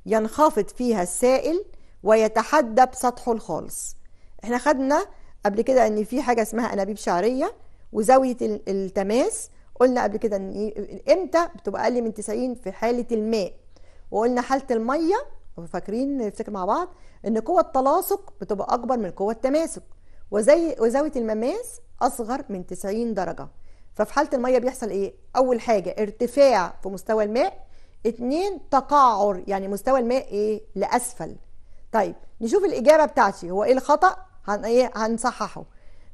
ينخفض فيها السائل ويتحدب سطحه الخالص احنا خدنا قبل كده ان في حاجه اسمها انابيب شعريه وزاويه التماس قلنا قبل كده ان امتى بتبقى اقل من 90 في حاله الماء وقلنا حاله الميه فاكرين نفتكر مع بعض ان قوه التلاصق بتبقى اكبر من قوه التماسك وزي وزاويه المماس اصغر من 90 درجه ففي حاله الميه بيحصل ايه اول حاجه ارتفاع في مستوى الماء اتنين تقعر يعني مستوى الماء ايه لاسفل طيب نشوف الاجابه بتاعتي هو ايه الخطا هن ايه هنصححه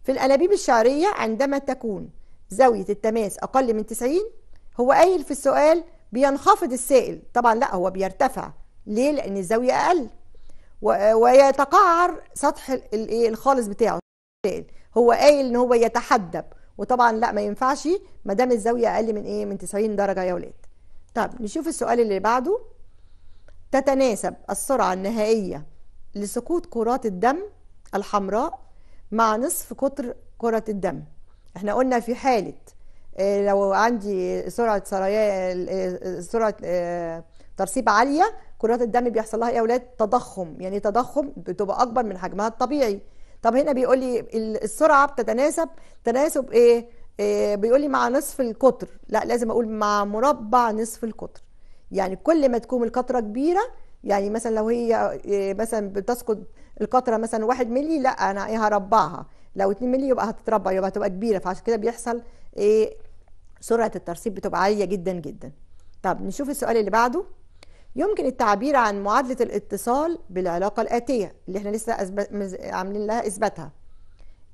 في الانابيب الشعريه عندما تكون زاويه التماس اقل من 90 هو قايل في السؤال بينخفض السائل طبعا لا هو بيرتفع ليه لان الزاويه اقل ويتقعر سطح إيه؟ الخالص بتاعه السائل هو قايل ان هو يتحدب وطبعا لا ما ينفعش ما دام الزاويه اقل من ايه من 90 درجه يا ولاد طب نشوف السؤال اللي بعده تتناسب السرعه النهائيه لسقوط كرات الدم الحمراء مع نصف قطر كرة الدم احنا قلنا في حالة آه، لو عندي سرعة آه، آه، سرعة ترسيب عالية كرات الدم بيحصل لها ايه يا اولاد تضخم يعني تضخم بتبقى اكبر من حجمها الطبيعي طب هنا بيقول لي السرعة بتتناسب تناسب ايه, إيه بيقول لي مع نصف القطر لا لازم اقول مع مربع نصف القطر يعني كل ما تكون القطرة كبيرة يعني مثلا لو هي مثلا بتسقط القطره مثلا 1 مللي لا انا ايه هربعها لو 2 مللي يبقى هتتربع يبقى هتبقى كبيره فعشان كده بيحصل ايه سرعه الترسيب بتبقى عاليه جدا جدا طب نشوف السؤال اللي بعده يمكن التعبير عن معادله الاتصال بالعلاقه الاتيه اللي احنا لسه عاملين لها اثباتها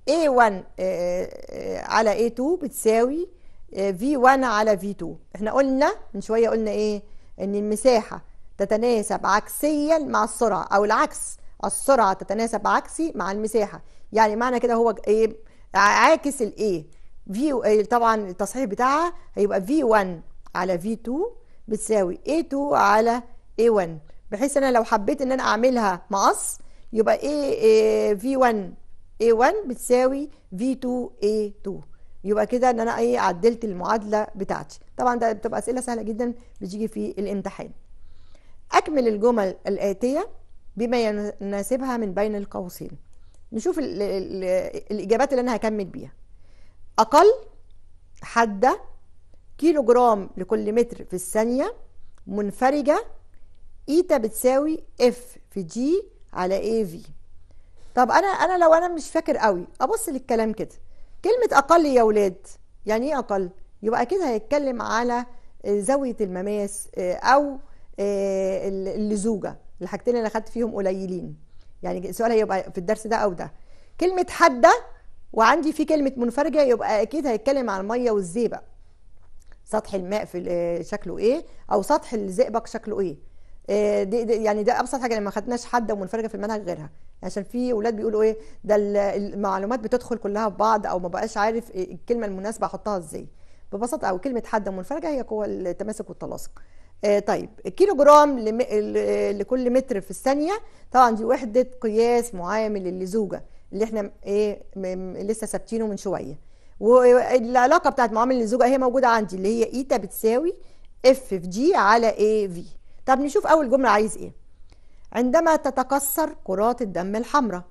A1 آه، آه، على A2 بتساوي آه، V1 على V2 احنا قلنا من شويه قلنا ايه ان المساحه تتناسب عكسيا مع السرعه او العكس السرعة تتناسب عكسي مع المساحة يعني معنى كده هو ايه عاكس الايه في طبعا التصحيح بتاعها هيبقي في V1 علي في V2 بتساوي اي 2 علي اي A1 بحيث انا لو حبيت ان انا اعملها مقص يبقى اي في 1 اي 1 بتساوي في 2 اي 2 يبقى كده ان انا ايه عدلت المعادله بتاعتي طبعا ده بتبقى اسئله سهله جدا بتيجي في الامتحان اكمل الجمل الاتيه بما يناسبها من بين القوسين نشوف الـ الـ الإجابات اللي أنا هكمل بيها أقل حادة كيلو جرام لكل متر في الثانية منفرجة إيتا e بتساوي إف في جي على اي في طب أنا أنا لو أنا مش فاكر قوي أبص للكلام كده كلمة أقل يا ولاد يعني إيه أقل؟ يبقى أكيد هيتكلم على آه، زاوية المماس آه، أو آه، اللزوجة الحاجتين اللي اخدت فيهم قليلين يعني السؤال هيبقى في الدرس ده او ده كلمه حاده وعندي في كلمه منفرجه يبقى اكيد هيتكلم عن الميه والزئبق سطح الماء في آه، شكله ايه او سطح الزئبق شكله ايه آه، دي, دي يعني ده ابسط حاجه لما خدناش حاده ومنفرجه في المنهج غيرها عشان في اولاد بيقولوا ايه ده المعلومات بتدخل كلها في بعض او ما بقاش عارف إيه الكلمه المناسبه احطها ازاي ببساطه او كلمه حاده ومنفرجه هي قوه التماسك والتلاصق آه، طيب الكيلو جرام لكل متر في الثانيه طبعا دي وحده قياس معامل اللزوجه اللي احنا ايه لسه ثابتينه من شويه والعلاقه بتاعت معامل اللزوجه هي موجوده عندي اللي هي ايتا e بتساوي اف في جي على اي في طب نشوف اول جمله عايز ايه عندما تتكسر كرات الدم الحمراء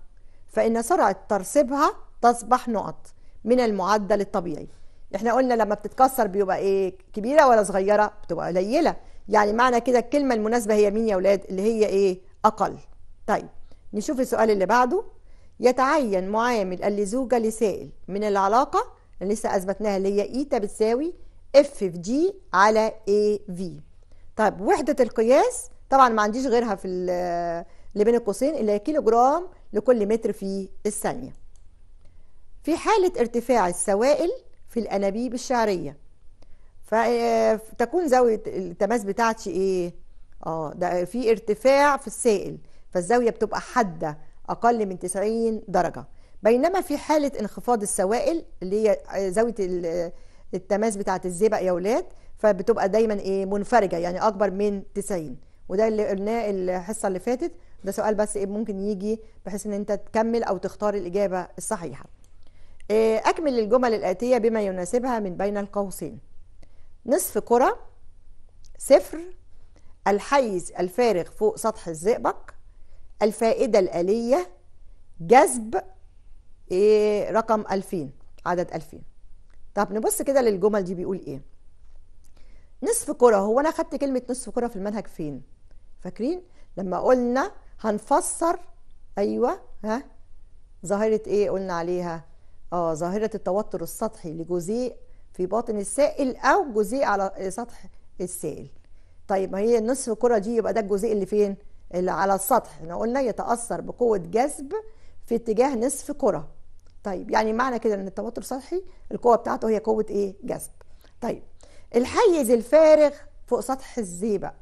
فان سرعه ترسبها تصبح نقط من المعدل الطبيعي احنا قلنا لما بتتكسر بيبقى ايه كبيره ولا صغيره بتبقى قليله يعني معنى كده الكلمة المناسبة هي مين يا ولاد اللي هي ايه أقل طيب نشوف السؤال اللي بعده يتعين معامل اللزوجة لسائل من العلاقة اللي لسه أثبتناها اللي هي إيتا e بتساوي اف في جي على اي في طيب وحدة القياس طبعا ما عنديش غيرها في اللي بين القوسين اللي هي كيلو جرام لكل متر في الثانية في حالة ارتفاع السوائل في الأنابيب الشعرية فتكون آه، زاوية التماس بتاعتي ايه اه ده في ارتفاع في السائل فالزاوية بتبقى حادة اقل من 90 درجة بينما في حالة انخفاض السوائل اللي هي آه، زاوية آه، التماس بتاعت الزئبق يا ولاد فبتبقى دايما ايه منفرجة يعني اكبر من 90 وده اللي قلناه الحصة اللي فاتت ده سؤال بس ايه ممكن يجي بحيث ان انت تكمل او تختار الاجابة الصحيحة اكمل الجمل الاتية بما يناسبها من بين القوسين نصف كرة صفر الحيز الفارغ فوق سطح الزئبق الفائدة الآلية جذب إيه، رقم 2000 عدد 2000 طب نبص كده للجمل دي بيقول ايه نصف كرة هو انا خدت كلمة نصف كرة في المنهج فين فاكرين لما قلنا هنفسر ايوه ها ظاهرة ايه قلنا عليها اه ظاهرة التوتر السطحي لجزيء في باطن السائل او جزيء على سطح السائل طيب ما هي نصف الكره دي يبقى ده الجزيء اللي فين اللي على السطح احنا قلنا يتاثر بقوه جذب في اتجاه نصف كره طيب يعني معنى كده ان التوتر سطحي القوه بتاعته هي قوه ايه جذب طيب الحيز الفارغ فوق سطح الزي بقى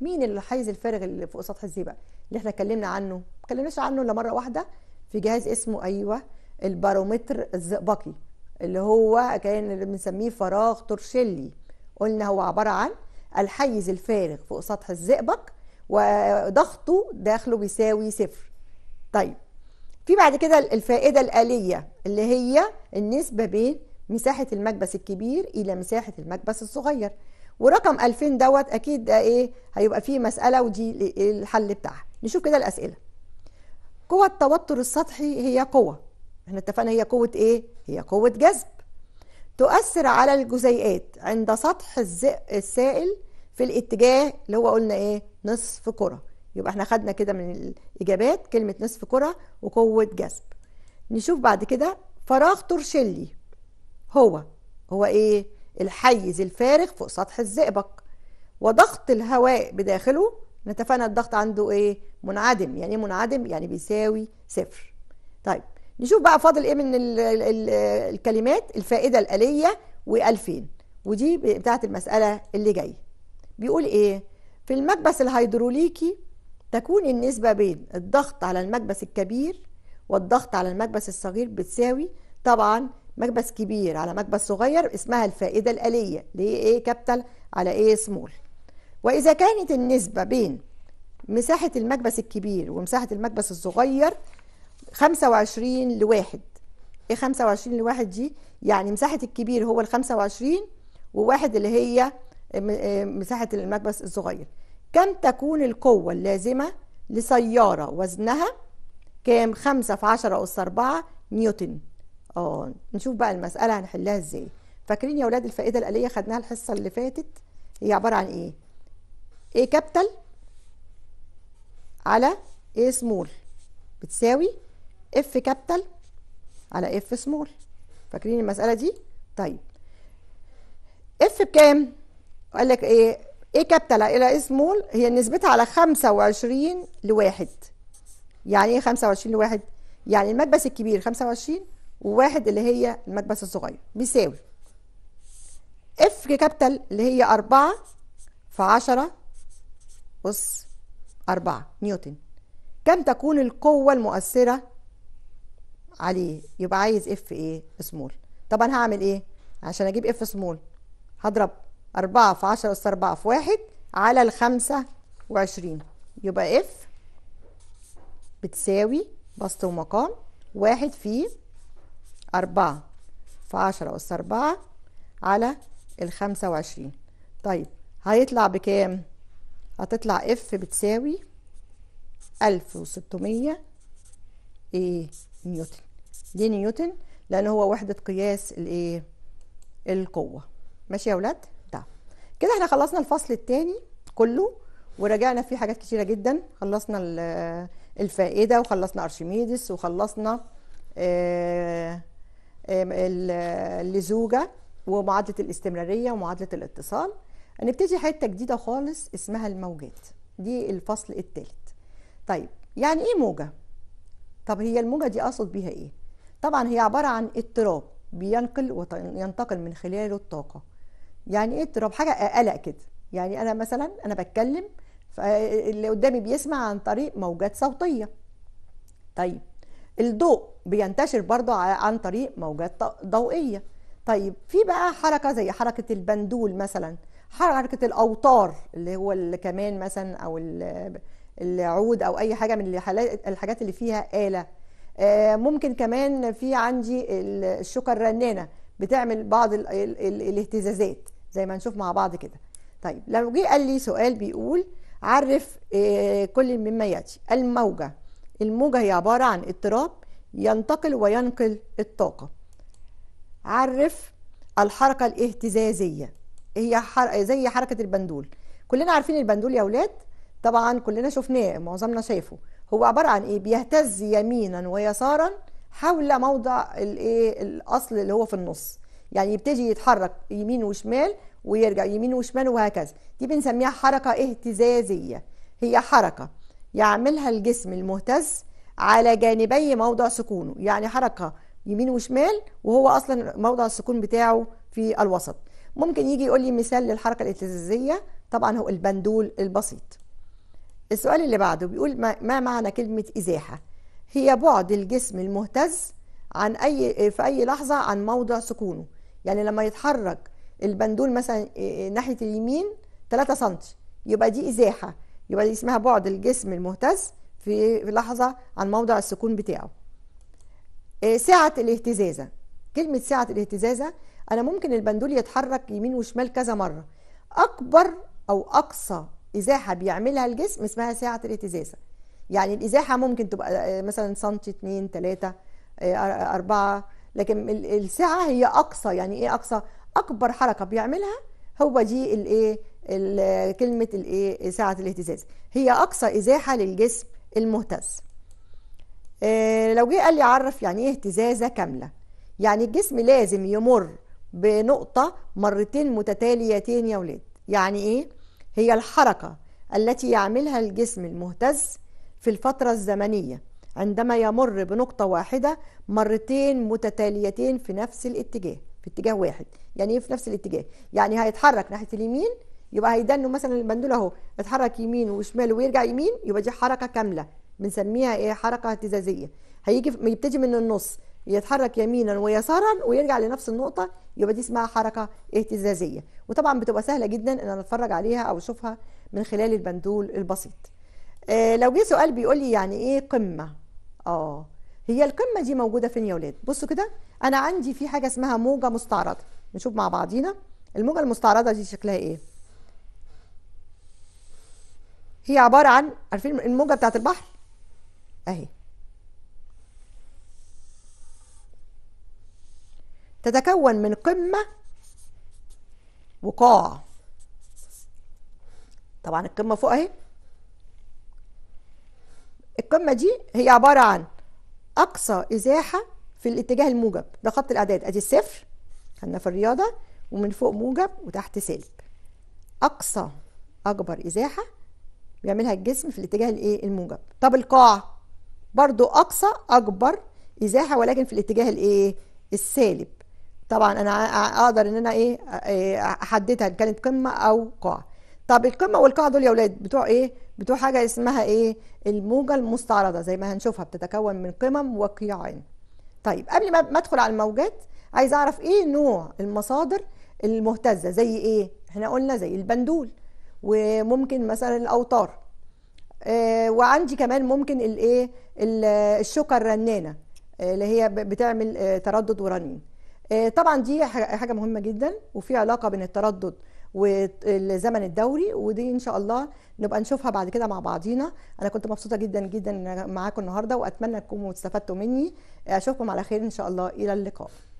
مين الحيز الفارغ اللي فوق سطح الزي بقى اللي احنا اتكلمنا عنه ما اتكلمناش عنه الا مره واحده في جهاز اسمه ايوه البارومتر الزئبقي اللي هو كان بنسميه فراغ تورشيلي قلنا هو عباره عن الحيز الفارغ فوق سطح الزئبق وضغطه داخله بيساوي صفر طيب في بعد كده الفائده الاليه اللي هي النسبه بين مساحه المكبس الكبير الى مساحه المكبس الصغير ورقم 2000 دوت اكيد ده ايه هيبقى فيه مساله ودي الحل بتاعها نشوف كده الاسئله قوة التوتر السطحي هي قوة احنا اتفقنا هي قوة ايه؟ هي قوة جذب تؤثر على الجزيئات عند سطح السائل في الاتجاه اللي هو قلنا ايه؟ نصف كرة يبقى احنا خدنا كده من الإجابات كلمة نصف كرة وقوة جذب نشوف بعد كده فراغ تورشيلي هو هو ايه؟ الحيز الفارغ فوق سطح الزئبق وضغط الهواء بداخله نتفقنا الضغط عنده ايه؟ منعدم يعني إيه منعدم يعني بيساوي صفر طيب نشوف بقى فاضل ايه من الـ الـ الكلمات الفائده الاليه و2000 ودي بتاعت المساله اللي جايه بيقول ايه في المكبس الهيدروليكي تكون النسبه بين الضغط على المكبس الكبير والضغط على المكبس الصغير بتساوي طبعا مكبس كبير على مكبس صغير اسمها الفائده الاليه اللي هي ايه كابيتال على ايه سمول واذا كانت النسبه بين مساحه المكبس الكبير ومساحه المكبس الصغير 25 لواحد ايه 25 لواحد دي يعني مساحة الكبير هو ال 25 وواحد اللي هي آه، مساحة المكبس الصغير كم تكون القوة اللازمة لسيارة وزنها كام 5 في 10 أس 4 نيوتن اه نشوف بقى المسألة هنحلها ازاي فاكرين يا ولاد الفائدة الآلية خدناها الحصة اللي فاتت هي عبارة عن ايه ايه كابتل على ايه سمول بتساوي اف كابيتال على اف سمول فاكرين المساله دي طيب اف بكام قال لك ايه ايه كابيتال على ايه سمول هي نسبتها على 25 لواحد يعني ايه 25 لواحد يعني المكبس الكبير 25 وواحد اللي هي المكبس الصغير بيساوي اف كابيتال اللي هي 4 في 10 أس 4 نيوتن كم تكون القوة المؤثرة عليه يبقى عايز اف ايه سمول طب انا هعمل ايه عشان اجيب اف سمول هضرب 4 في 10 اس 4 في 1 على ال 25 يبقى اف بتساوي بسط ومقام 1 في 4 في 10 اس 4 على ال 25 طيب هيطلع بكام هتطلع اف بتساوي 1600 ايه نيوتن دي نيوتن لان هو وحده قياس الايه القوه ماشي يا اولاد ده طيب. كده احنا خلصنا الفصل الثاني كله وراجعنا فيه حاجات كتيره جدا خلصنا الفائده وخلصنا ارشميدس وخلصنا آه، اللزوجه ومعادله الاستمراريه ومعادله الاتصال هنبتدي حته جديده خالص اسمها الموجات دي الفصل الثالث طيب يعني ايه موجه طب هي الموجة دي أقصد بيها إيه؟ طبعا هي عبارة عن اضطراب بينقل وينتقل من خلاله الطاقة يعني ايه اضطراب حاجة قلق كده يعني أنا مثلا أنا بتكلم فاللي قدامي بيسمع عن طريق موجات صوتية طيب الضوء بينتشر برضو عن طريق موجات ضوئية طيب في بقى حركة زي حركة البندول مثلا حركة الأوتار اللي هو كمان مثلا أو العود او اي حاجه من الحاجات اللي فيها اله آه، ممكن كمان في عندي الشوكه الرنانه بتعمل بعض الاهتزازات زي ما نشوف مع بعض كده طيب لو جه قال لي سؤال بيقول عرف آه، كل مما ياتي الموجه الموجه هي عباره عن اضطراب ينتقل وينقل الطاقه عرف الحركه الاهتزازيه هي زي حركه البندول كلنا عارفين البندول يا اولاد طبعا كلنا شفناه معظمنا شايفه هو عباره عن ايه بيهتز يمينا ويسارا حول موضع الايه الاصل اللي هو في النص يعني يبتدي يتحرك يمين وشمال ويرجع يمين وشمال وهكذا دي بنسميها حركه اهتزازيه هي حركه يعملها الجسم المهتز على جانبي موضع سكونه يعني حركه يمين وشمال وهو اصلا موضع السكون بتاعه في الوسط ممكن يجي يقول لي مثال للحركه الاهتزازيه طبعا هو البندول البسيط السؤال اللي بعده بيقول ما معنى كلمة إزاحة؟ هي بعد الجسم المهتز عن أي في أي لحظة عن موضع سكونه يعني لما يتحرك البندول مثلا إيه، إيه، ناحية اليمين 3 سم يبقى دي إزاحة يبقى دي اسمها بعد الجسم المهتز في لحظة عن موضع السكون بتاعه إيه، سعة الاهتزازة كلمة سعة الاهتزازة أنا ممكن البندول يتحرك يمين وشمال كذا مرة أكبر أو أقصى ازاحه بيعملها الجسم اسمها ساعه الاهتزاز يعني الازاحه ممكن تبقى آه، مثلا سنتي 2 3 4 لكن الساعه هي اقصى يعني ايه اقصى اكبر حركه بيعملها هو دي الايه كلمه الايه ساعه الاهتزاز هي اقصى ازاحه للجسم المهتز آه، لو جه قال لي عرف يعني ايه اهتزازه كامله يعني الجسم لازم يمر بنقطه مرتين متتاليتين يا ولاد يعني ايه هي الحركة التي يعملها الجسم المهتز في الفترة الزمنية عندما يمر بنقطة واحدة مرتين متتاليتين في نفس الاتجاه في اتجاه واحد يعني ايه في نفس الاتجاه يعني هيتحرك ناحية اليمين يبقى هيدنه مثلا البندول اهو اتحرك يمين وشمال ويرجع يمين يبقى دي حركة كاملة بنسميها ايه حركة اهتزازية هيجي يبتدي من النص يتحرك يمينا ويسارا ويرجع لنفس النقطة يبقى دي اسمها حركة اهتزازية وطبعا بتبقى سهلة جدا ان انا اتفرج عليها او اشوفها من خلال البندول البسيط آه لو جه سؤال بيقول لي يعني ايه قمة اه هي القمة دي موجودة فين يا ولاد بصوا كده انا عندي في حاجة اسمها موجة مستعرضة نشوف مع بعضينا الموجة المستعرضة دي شكلها ايه هي عبارة عن عارفين الموجة بتاعت البحر اهي تتكون من قمة وقاع طبعا القمة فوق اهي القمة دي هي عبارة عن أقصى إزاحة في الاتجاه الموجب ده خط الأعداد أدي الصفر خلنا في الرياضة ومن فوق موجب وتحت سالب أقصى أكبر إزاحة بيعملها الجسم في الاتجاه الايه الموجب طب القاع برضو أقصى أكبر إزاحة ولكن في الاتجاه الايه السالب طبعا انا اقدر ان انا إيه،, ايه احددها ان كانت قمه او قاع طب القمه والقاع دول يا اولاد بتوع ايه بتوع حاجه اسمها ايه الموجه المستعرضه زي ما هنشوفها بتتكون من قمم وقيعين طيب قبل ما ادخل على الموجات عايز اعرف ايه نوع المصادر المهتزه زي ايه احنا قلنا زي البندول وممكن مثلا الاوتار آه وعندي كمان ممكن الايه الشوكه الرنانه آه، اللي هي بتعمل آه، تردد ورنين آه، طبعا دي حاجه مهمه جدا وفي علاقه بين التردد والزمن الدوري ودي ان شاء الله نبقى نشوفها بعد كده مع بعضينا انا كنت مبسوطه جدا جدا معاكم النهارده واتمنى تكونوا استفدتوا مني اشوفكم على خير ان شاء الله الى اللقاء